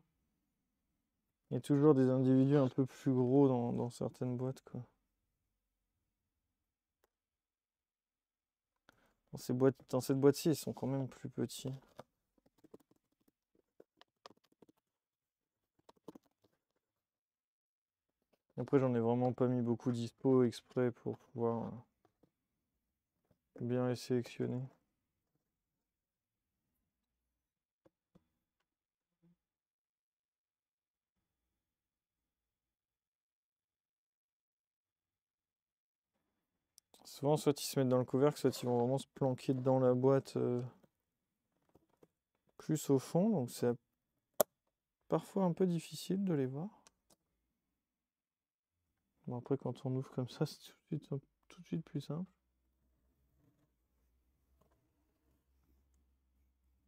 Il y a toujours des individus un peu plus gros dans, certaines boîtes, quoi. Dans, ces boîtes, dans cette boîte-ci, ils sont quand même plus petits. Après, j'en ai vraiment pas mis beaucoup dispo exprès pour pouvoir euh, bien les sélectionner. soit ils se mettent dans le couvercle, soit ils vont vraiment se planquer dans la boîte euh, plus au fond. Donc, c'est parfois un peu difficile de les voir. Bon, après, quand on ouvre comme ça, c'est tout, de suite, plus simple.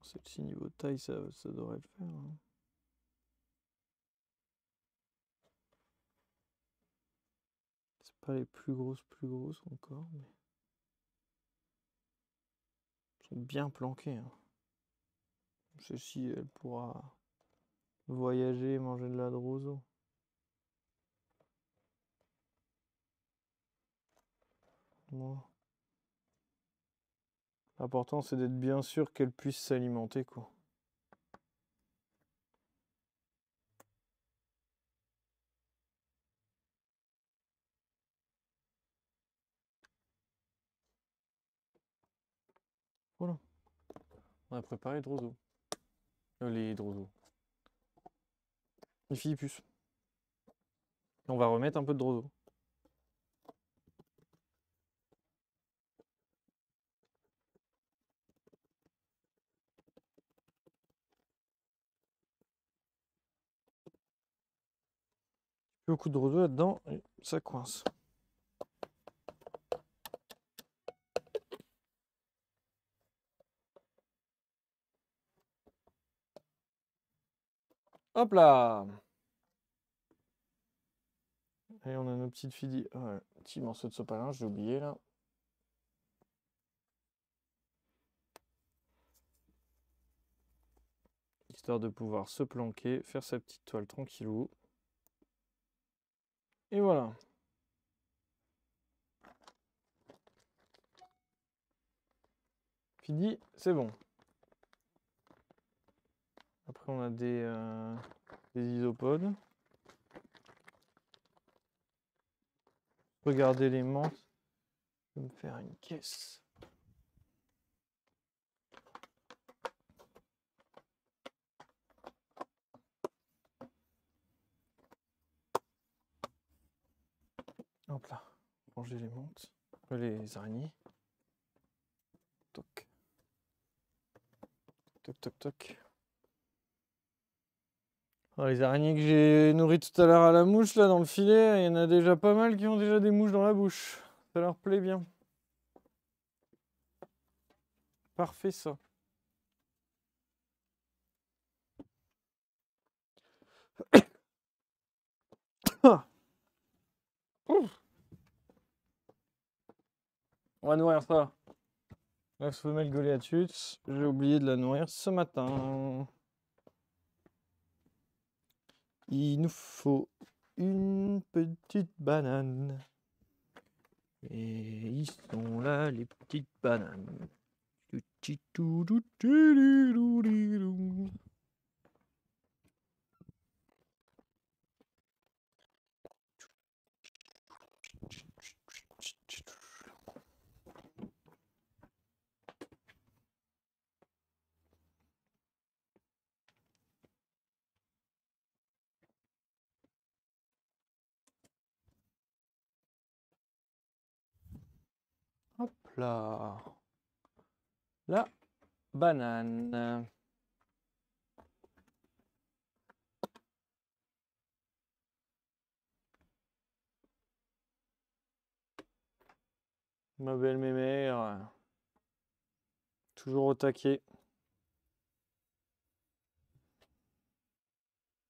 Celle-ci, niveau taille, ça, devrait le faire. Hein. Pas les plus grosses, plus grosses encore, mais. Elles sont bien planquées. Hein. si elle pourra voyager et manger de la droso. L'important, c'est d'être bien sûr qu'elle puisse s'alimenter, quoi. On a préparé euh, les droseaux. les droseaux. Les Et On va remettre un peu de droseaux. Beaucoup de roseaux là-dedans et ça coince. Hop là Et on a nos petites filles. Ouais, petit morceau de sopalin, j'ai oublié là. Histoire de pouvoir se planquer, faire sa petite toile tranquillou. Et voilà. Fini, c'est bon. Après, on a euh, des, isopodes. Regardez les menthes. Je vais me faire une caisse. Hop là, manger les montes, les araignées. Toc. Toc, toc, toc les araignées que j'ai nourries tout à l'heure à la mouche, là, dans le filet, il y en a déjà pas mal qui ont déjà des mouches dans la bouche. Ça leur plaît bien. Parfait, ça. On va nourrir ça. La je J'ai oublié de la nourrir ce matin. Il nous faut une petite banane. Et ils sont là, les petites bananes. là. La banane. Ma belle mémère. Toujours au taquet.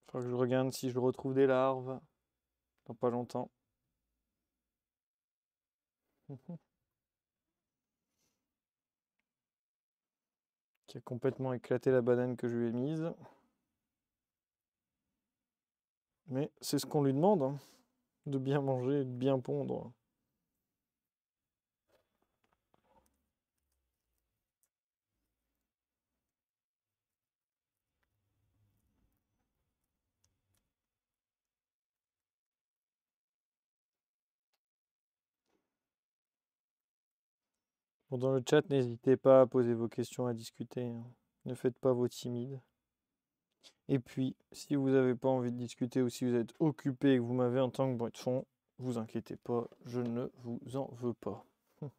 Faut que je regarde si je retrouve des larves. Dans pas longtemps. qui a complètement éclaté la banane que je lui ai mise. Mais c'est ce qu'on lui demande, hein, de bien manger de bien pondre. dans le chat, n'hésitez pas à poser vos questions, à discuter. Hein. Ne faites pas vos timides. Et puis, si vous n'avez pas envie de discuter ou si vous êtes occupé et que vous m'avez en tant que bruit de fond, vous inquiétez pas, je ne vous en veux pas.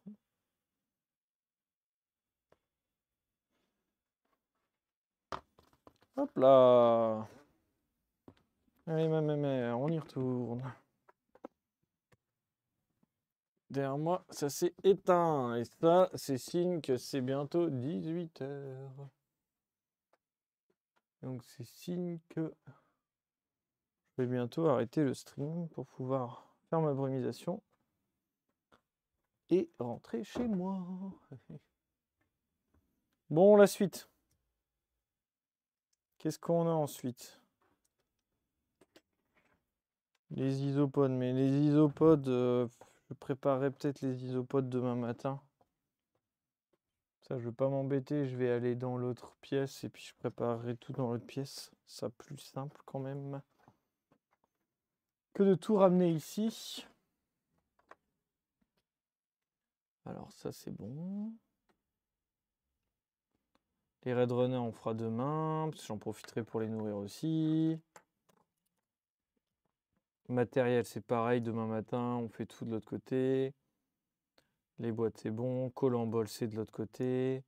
Hop là Allez ma mère, on y retourne. Derrière moi, ça s'est éteint. Et ça, c'est signe que c'est bientôt 18h. Donc c'est signe que je vais bientôt arrêter le stream pour pouvoir faire ma brumisation et rentrer chez moi. Bon, la suite. Qu'est-ce qu'on a ensuite Les isopodes, mais les isopodes... Euh, je préparerai peut-être les isopodes demain matin. Ça, je veux pas m'embêter, je vais aller dans l'autre pièce et puis je préparerai tout dans l'autre pièce. Ça plus simple quand même que de tout ramener ici. Alors ça c'est bon. Les Red runner, on fera demain, j'en profiterai pour les nourrir aussi. Matériel, c'est pareil, demain matin, on fait tout de l'autre côté. Les boîtes, c'est bon. bol, c'est de l'autre côté.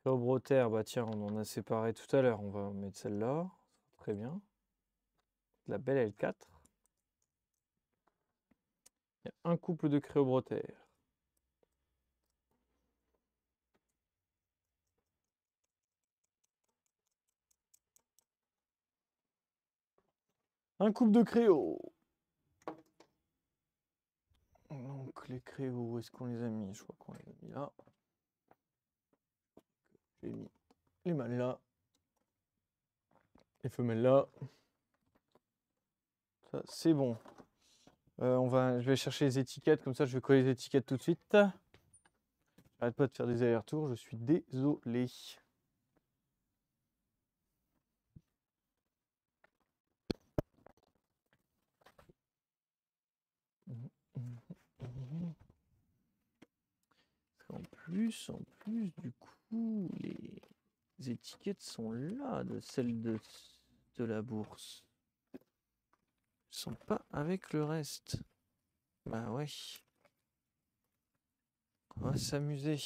Créobrotaire, bah tiens, on en a séparé tout à l'heure. On va mettre celle-là. Très bien. La belle L4. Il y a un couple de créobrotaire. Un couple de créos. Donc les créos, est-ce qu'on les a mis Je crois qu'on les a mis là. J'ai mis les mâles là. Les femelles là. Ça, c'est bon. Euh, on va, je vais chercher les étiquettes, comme ça je vais coller les étiquettes tout de suite. J'arrête pas de faire des allers-retours, je suis désolé. en plus, du coup, les, étiquettes sont là, de celles de, la bourse. Elles sont pas avec le reste. Bah ouais. On va s'amuser.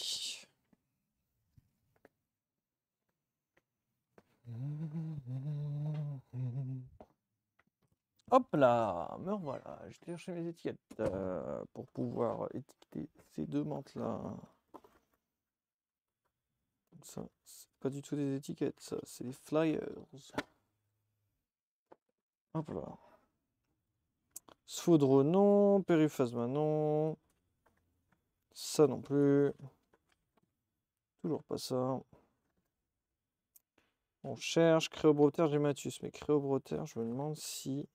Hop là, me revoilà. J'ai cherché mes étiquettes euh, pour pouvoir étiqueter ces deux mantes là ça, c'est pas du tout des étiquettes, ça, c'est des flyers. Hop là. Sfoudre, non. Périphasma, bah, non. Ça non plus. Toujours pas ça. On cherche J'ai Mathus, Mais Créobroter, je me demande si.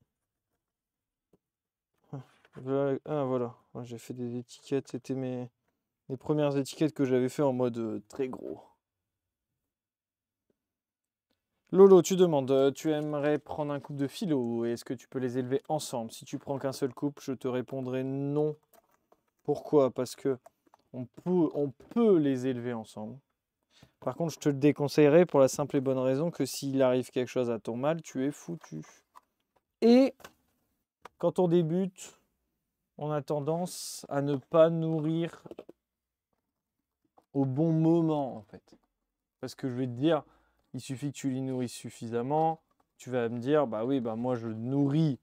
Ah voilà, ah, j'ai fait des étiquettes. C'était mes... mes premières étiquettes que j'avais fait en mode euh, très gros. Lolo, tu demandes, euh, tu aimerais prendre un couple de philo Est-ce que tu peux les élever ensemble Si tu prends qu'un seul couple, je te répondrai non. Pourquoi Parce que on peut, peut les élever ensemble. Par contre, je te le déconseillerais pour la simple et bonne raison que s'il arrive quelque chose à ton mal, tu es foutu. Et quand on débute, on a tendance à ne pas nourrir au bon moment, en fait. Parce que je vais te dire, il suffit que tu les nourris suffisamment. Tu vas me dire, bah oui, bah moi je nourris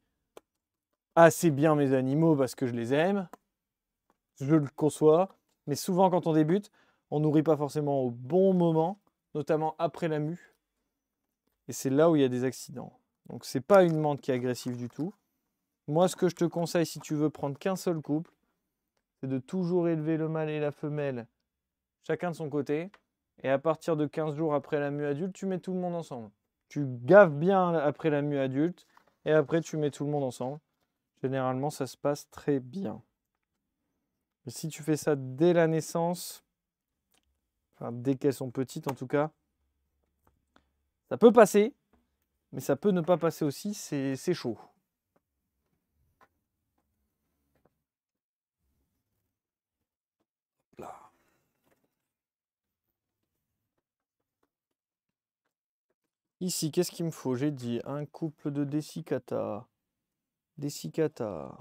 assez bien mes animaux parce que je les aime. Je le conçois. Mais souvent quand on débute, on nourrit pas forcément au bon moment, notamment après la mue. Et c'est là où il y a des accidents. Donc c'est pas une menthe qui est agressive du tout. Moi, ce que je te conseille, si tu veux prendre qu'un seul couple, c'est de toujours élever le mâle et la femelle, chacun de son côté, et à partir de 15 jours après la mue adulte, tu mets tout le monde ensemble. Tu gaves bien après la mue adulte. Et après, tu mets tout le monde ensemble. Généralement, ça se passe très bien. Mais si tu fais ça dès la naissance, enfin, dès qu'elles sont petites en tout cas, ça peut passer, mais ça peut ne pas passer aussi, c'est chaud. Ici, qu'est-ce qu'il me faut J'ai dit un couple de dessicata. Dessicata.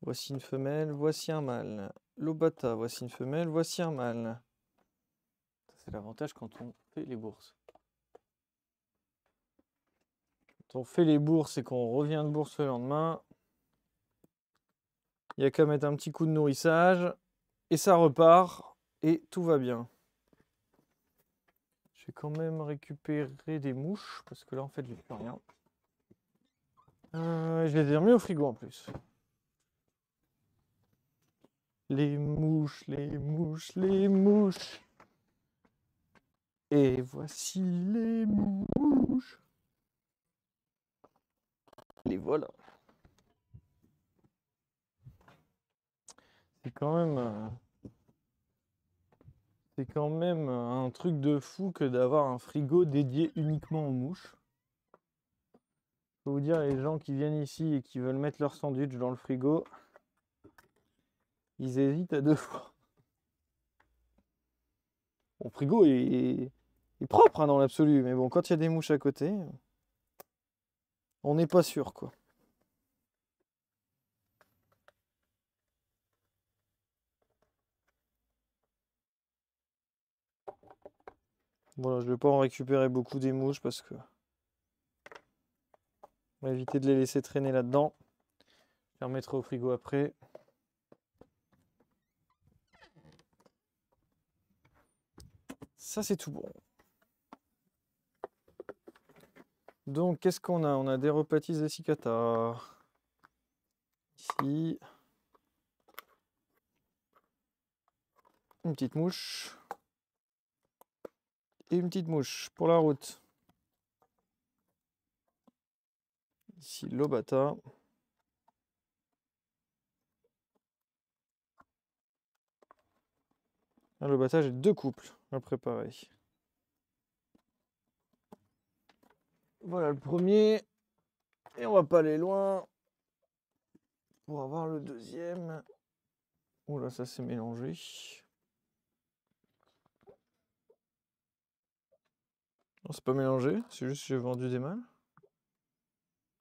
Voici une femelle, voici un mâle. Lobata, voici une femelle, voici un mâle. C'est l'avantage quand on fait les bourses. Quand on fait les bourses et qu'on revient de bourse le lendemain, il y a qu'à mettre un petit coup de nourrissage et ça repart et tout va bien. J'ai quand même récupérer des mouches, parce que là, en fait, j'ai plus rien. Euh, je les ai remis au frigo, en plus. Les mouches, les mouches, les mouches. Et voici les mouches. Les voilà. C'est quand même euh, c'est quand même un truc de fou que d'avoir un frigo dédié uniquement aux mouches. Je peux vous dire, les gens qui viennent ici et qui veulent mettre leur sandwich dans le frigo, ils hésitent à deux fois. Mon frigo est, propre hein, dans l'absolu, mais bon, quand il y a des mouches à côté, on n'est pas sûr quoi. Voilà, je ne vais pas en récupérer beaucoup des mouches parce que on va éviter de les laisser traîner là-dedans. Je les remettre au frigo après. Ça, c'est tout bon. Donc, qu'est-ce qu'on a On a des repâtisses des cicata. Ici. Une petite mouche une petite mouche pour la route. Ici, l'Obata. L'Obata, j'ai deux couples à préparer. Voilà le premier. Et on va pas aller loin pour avoir le deuxième. Oula, ça s'est mélangé. Non, c'est pas mélangé, c'est juste que j'ai vendu des mâles.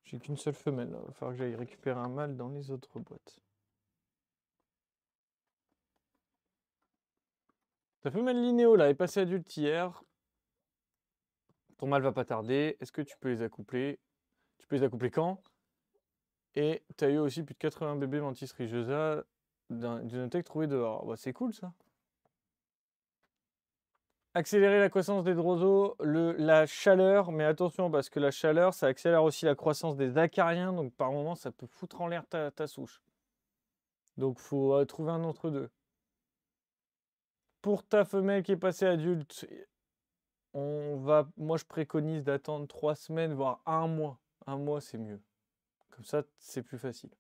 J'ai qu'une seule femelle, Il va falloir que j'aille récupérer un mâle dans les autres boîtes. Ta femelle Linéo, là, est passée adulte hier. Ton mâle va pas tarder. Est-ce que tu peux les accoupler Tu peux les accoupler quand Et t'as eu aussi plus de 80 bébés mantis rigiosa d'une tech trouvée dehors. Bah, c'est cool, ça. Accélérer la croissance des roseaux la chaleur, mais attention parce que la chaleur, ça accélère aussi la croissance des acariens, donc par moment, ça peut foutre en l'air ta, souche. Donc il faut euh, trouver un entre deux. Pour ta femelle qui est passée adulte, on va, moi je préconise d'attendre trois semaines, voire un mois. Un mois, c'est mieux. Comme ça, c'est plus facile.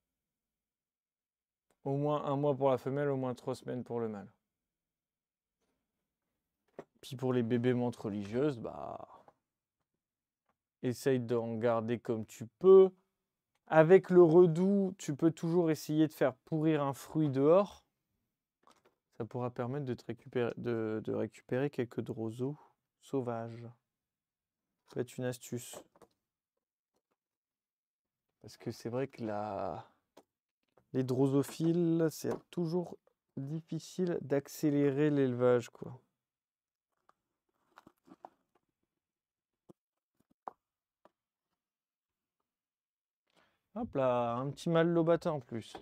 Au moins un mois pour la femelle, au moins trois semaines pour le mâle. Puis pour les bébés montres religieuses, bah, essaye d'en garder comme tu peux. Avec le redoux, tu peux toujours essayer de faire pourrir un fruit dehors. Ça pourra permettre de, récupérer, de, récupérer quelques droseaux sauvages. Ça peut être une astuce. Parce que c'est vrai que la... les drosophiles, c'est toujours difficile d'accélérer l'élevage, quoi. Hop là, un petit mal Lobata en plus.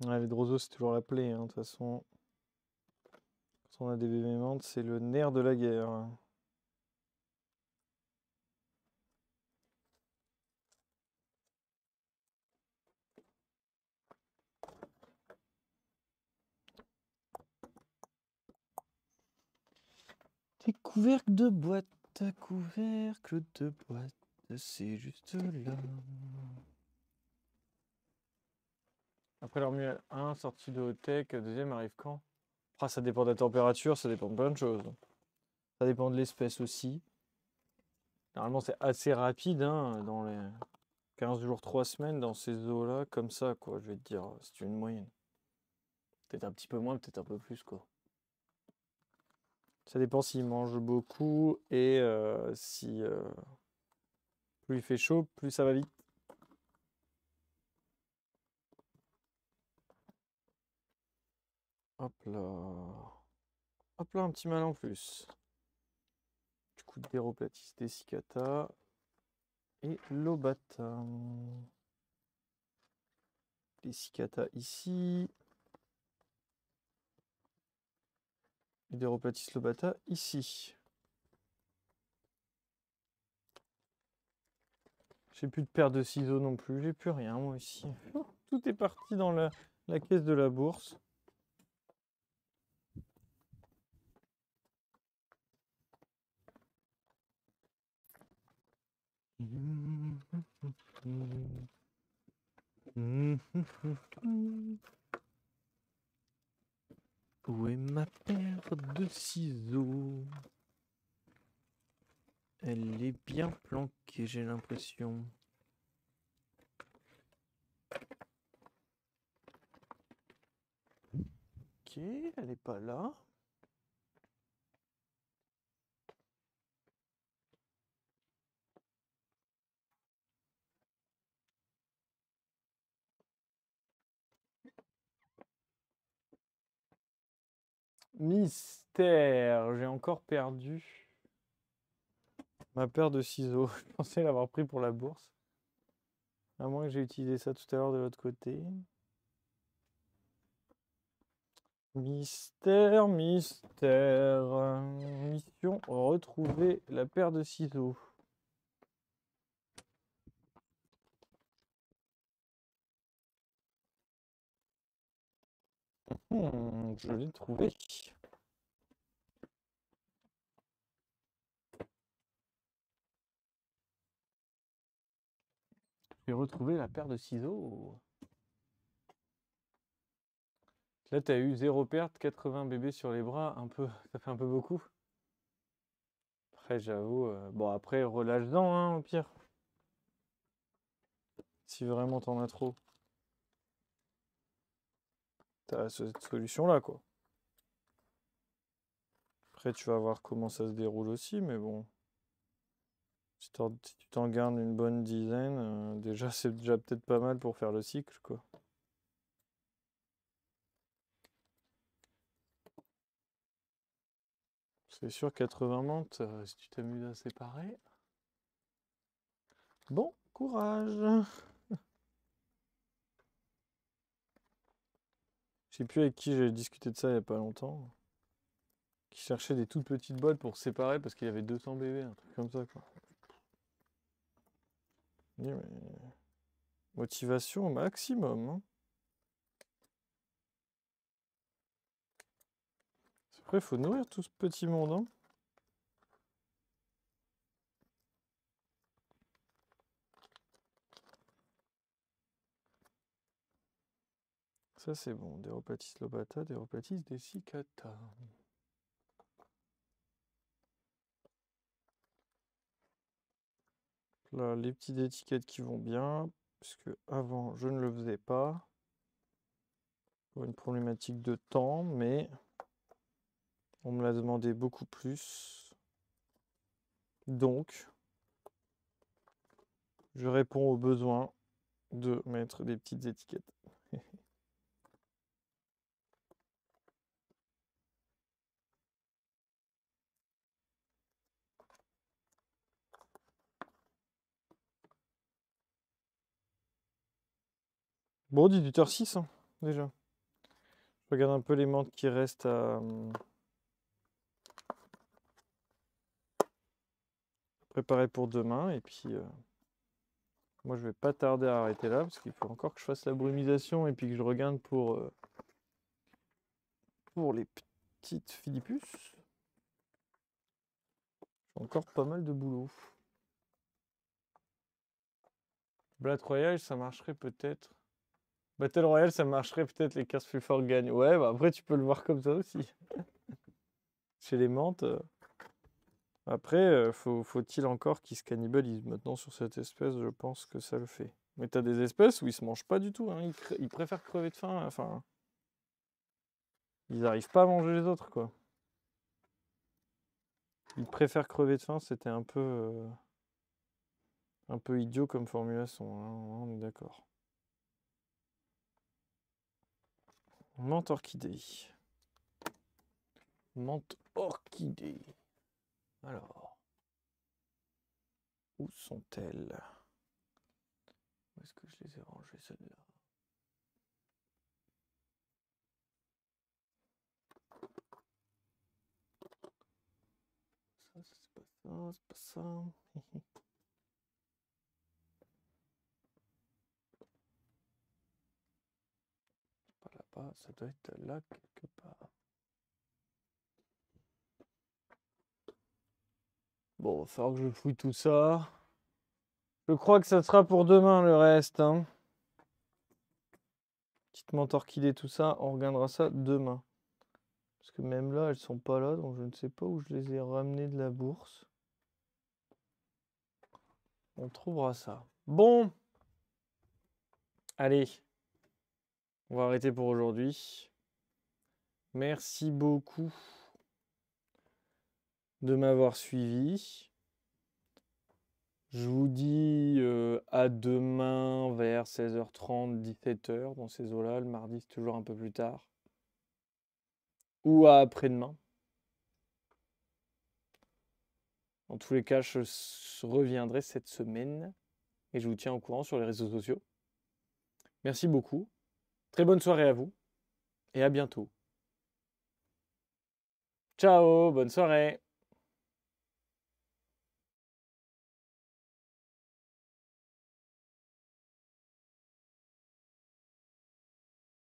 les Drosos, c'est toujours la plaie, hein, de toute façon a des mémante, c'est le nerf de la guerre. Des couvercles de boîte à couvercle de boîte, c'est juste là. Après leur un 1, sortie de tech, deuxième arrive quand ça dépend de la température, ça dépend de plein de choses. Ça dépend de l'espèce aussi. Normalement, c'est assez rapide hein, dans les 15 jours, 3 semaines dans ces eaux-là, comme ça, quoi. Je vais te dire, c'est une moyenne. Peut-être un petit peu moins, peut-être un peu plus, quoi. Ça dépend s'il mange beaucoup et euh, si euh, plus il fait chaud, plus ça va vite. Hop là. Hop là, un petit mal en plus. Du coup, des Desicata et Lobata. Desicata ici. Et Déroplatis, Lobata ici. J'ai plus de paire de ciseaux non plus, j'ai plus rien moi ici. Tout est parti dans la caisse de la bourse. Où est ma paire de ciseaux Elle est bien planquée, j'ai l'impression. Ok, elle n'est pas là. Mystère. J'ai encore perdu ma paire de ciseaux. Je pensais l'avoir pris pour la bourse. À moins que j'ai utilisé ça tout à l'heure de l'autre côté. Mystère, mystère. Mission retrouver la paire de ciseaux. Hmm, je l'ai trouvé. J'ai retrouvé la paire de ciseaux. Là, tu as eu zéro perte, 80 bébés sur les bras, un peu, ça fait un peu beaucoup. Après, j'avoue, euh, bon, après, relâche dans hein, au pire. Si vraiment t'en as trop tu cette solution-là, quoi. Après, tu vas voir comment ça se déroule aussi, mais bon. Si, tu t'en gardes une bonne dizaine, euh, déjà, c'est déjà peut-être pas mal pour faire le cycle, quoi. C'est sûr, 80 mentes, euh, si tu t'amuses à séparer. Bon courage Je sais plus avec qui j'ai discuté de ça il n'y a pas longtemps. Qui cherchait des toutes petites boîtes pour séparer parce qu'il y avait 200 bébés, un truc comme ça, quoi. Motivation au maximum. Hein. Après, faut nourrir tout ce petit monde. Hein. Ça, c'est bon. Deropatis lobata, Deropatis desiccata. Là, les petites étiquettes qui vont bien, puisque avant, je ne le faisais pas. Pour une problématique de temps, mais on me l'a demandé beaucoup plus. Donc, je réponds aux besoins de mettre des petites étiquettes. Bon, 18h06 hein, déjà. Je regarde un peu les menthes qui restent à, euh, préparer pour demain. Et puis, euh, moi, je vais pas tarder à arrêter là parce qu'il faut encore que je fasse la brumisation et puis que je regarde pour, euh, pour les petites Philippus. encore pas mal de boulot. Blatt Royale, ça marcherait peut-être. Battle Royale, ça marcherait peut-être, les 15 plus forts gagnent. Ouais, bah, après, tu peux le voir comme ça aussi. Chez les mentes. Euh. Après, euh, faut, il encore qu'ils se cannibalisent maintenant sur cette espèce Je pense que ça le fait. Mais t'as des espèces où ils se mangent pas du tout. Hein. Ils, préfèrent crever de faim. Enfin, ils arrivent pas à manger les autres, quoi. Ils préfèrent crever de faim. C'était un peu, euh, un peu idiot comme formulation. Hein, on est d'accord. Mente orchidée. Mente orchidée. Alors, où sont-elles Où est-ce que je les ai rangées, celles-là Ça, c'est pas ça, c'est pas ça. Ça doit être là quelque part. Bon, il va que je fouille tout ça. Je crois que ça sera pour demain le reste. Hein. mentor qui est tout ça. On regardera ça demain. Parce que même là, elles sont pas là. Donc je ne sais pas où je les ai ramenées de la bourse. On trouvera ça. Bon. Allez. On va arrêter pour aujourd'hui. Merci beaucoup de m'avoir suivi. Je vous dis euh, à demain vers 16h30, 17h dans ces eaux-là. Le mardi, c'est toujours un peu plus tard. Ou à après-demain. En tous les cas, je reviendrai cette semaine et je vous tiens au courant sur les réseaux sociaux. Merci beaucoup. Très bonne soirée à vous et à bientôt. Ciao, bonne soirée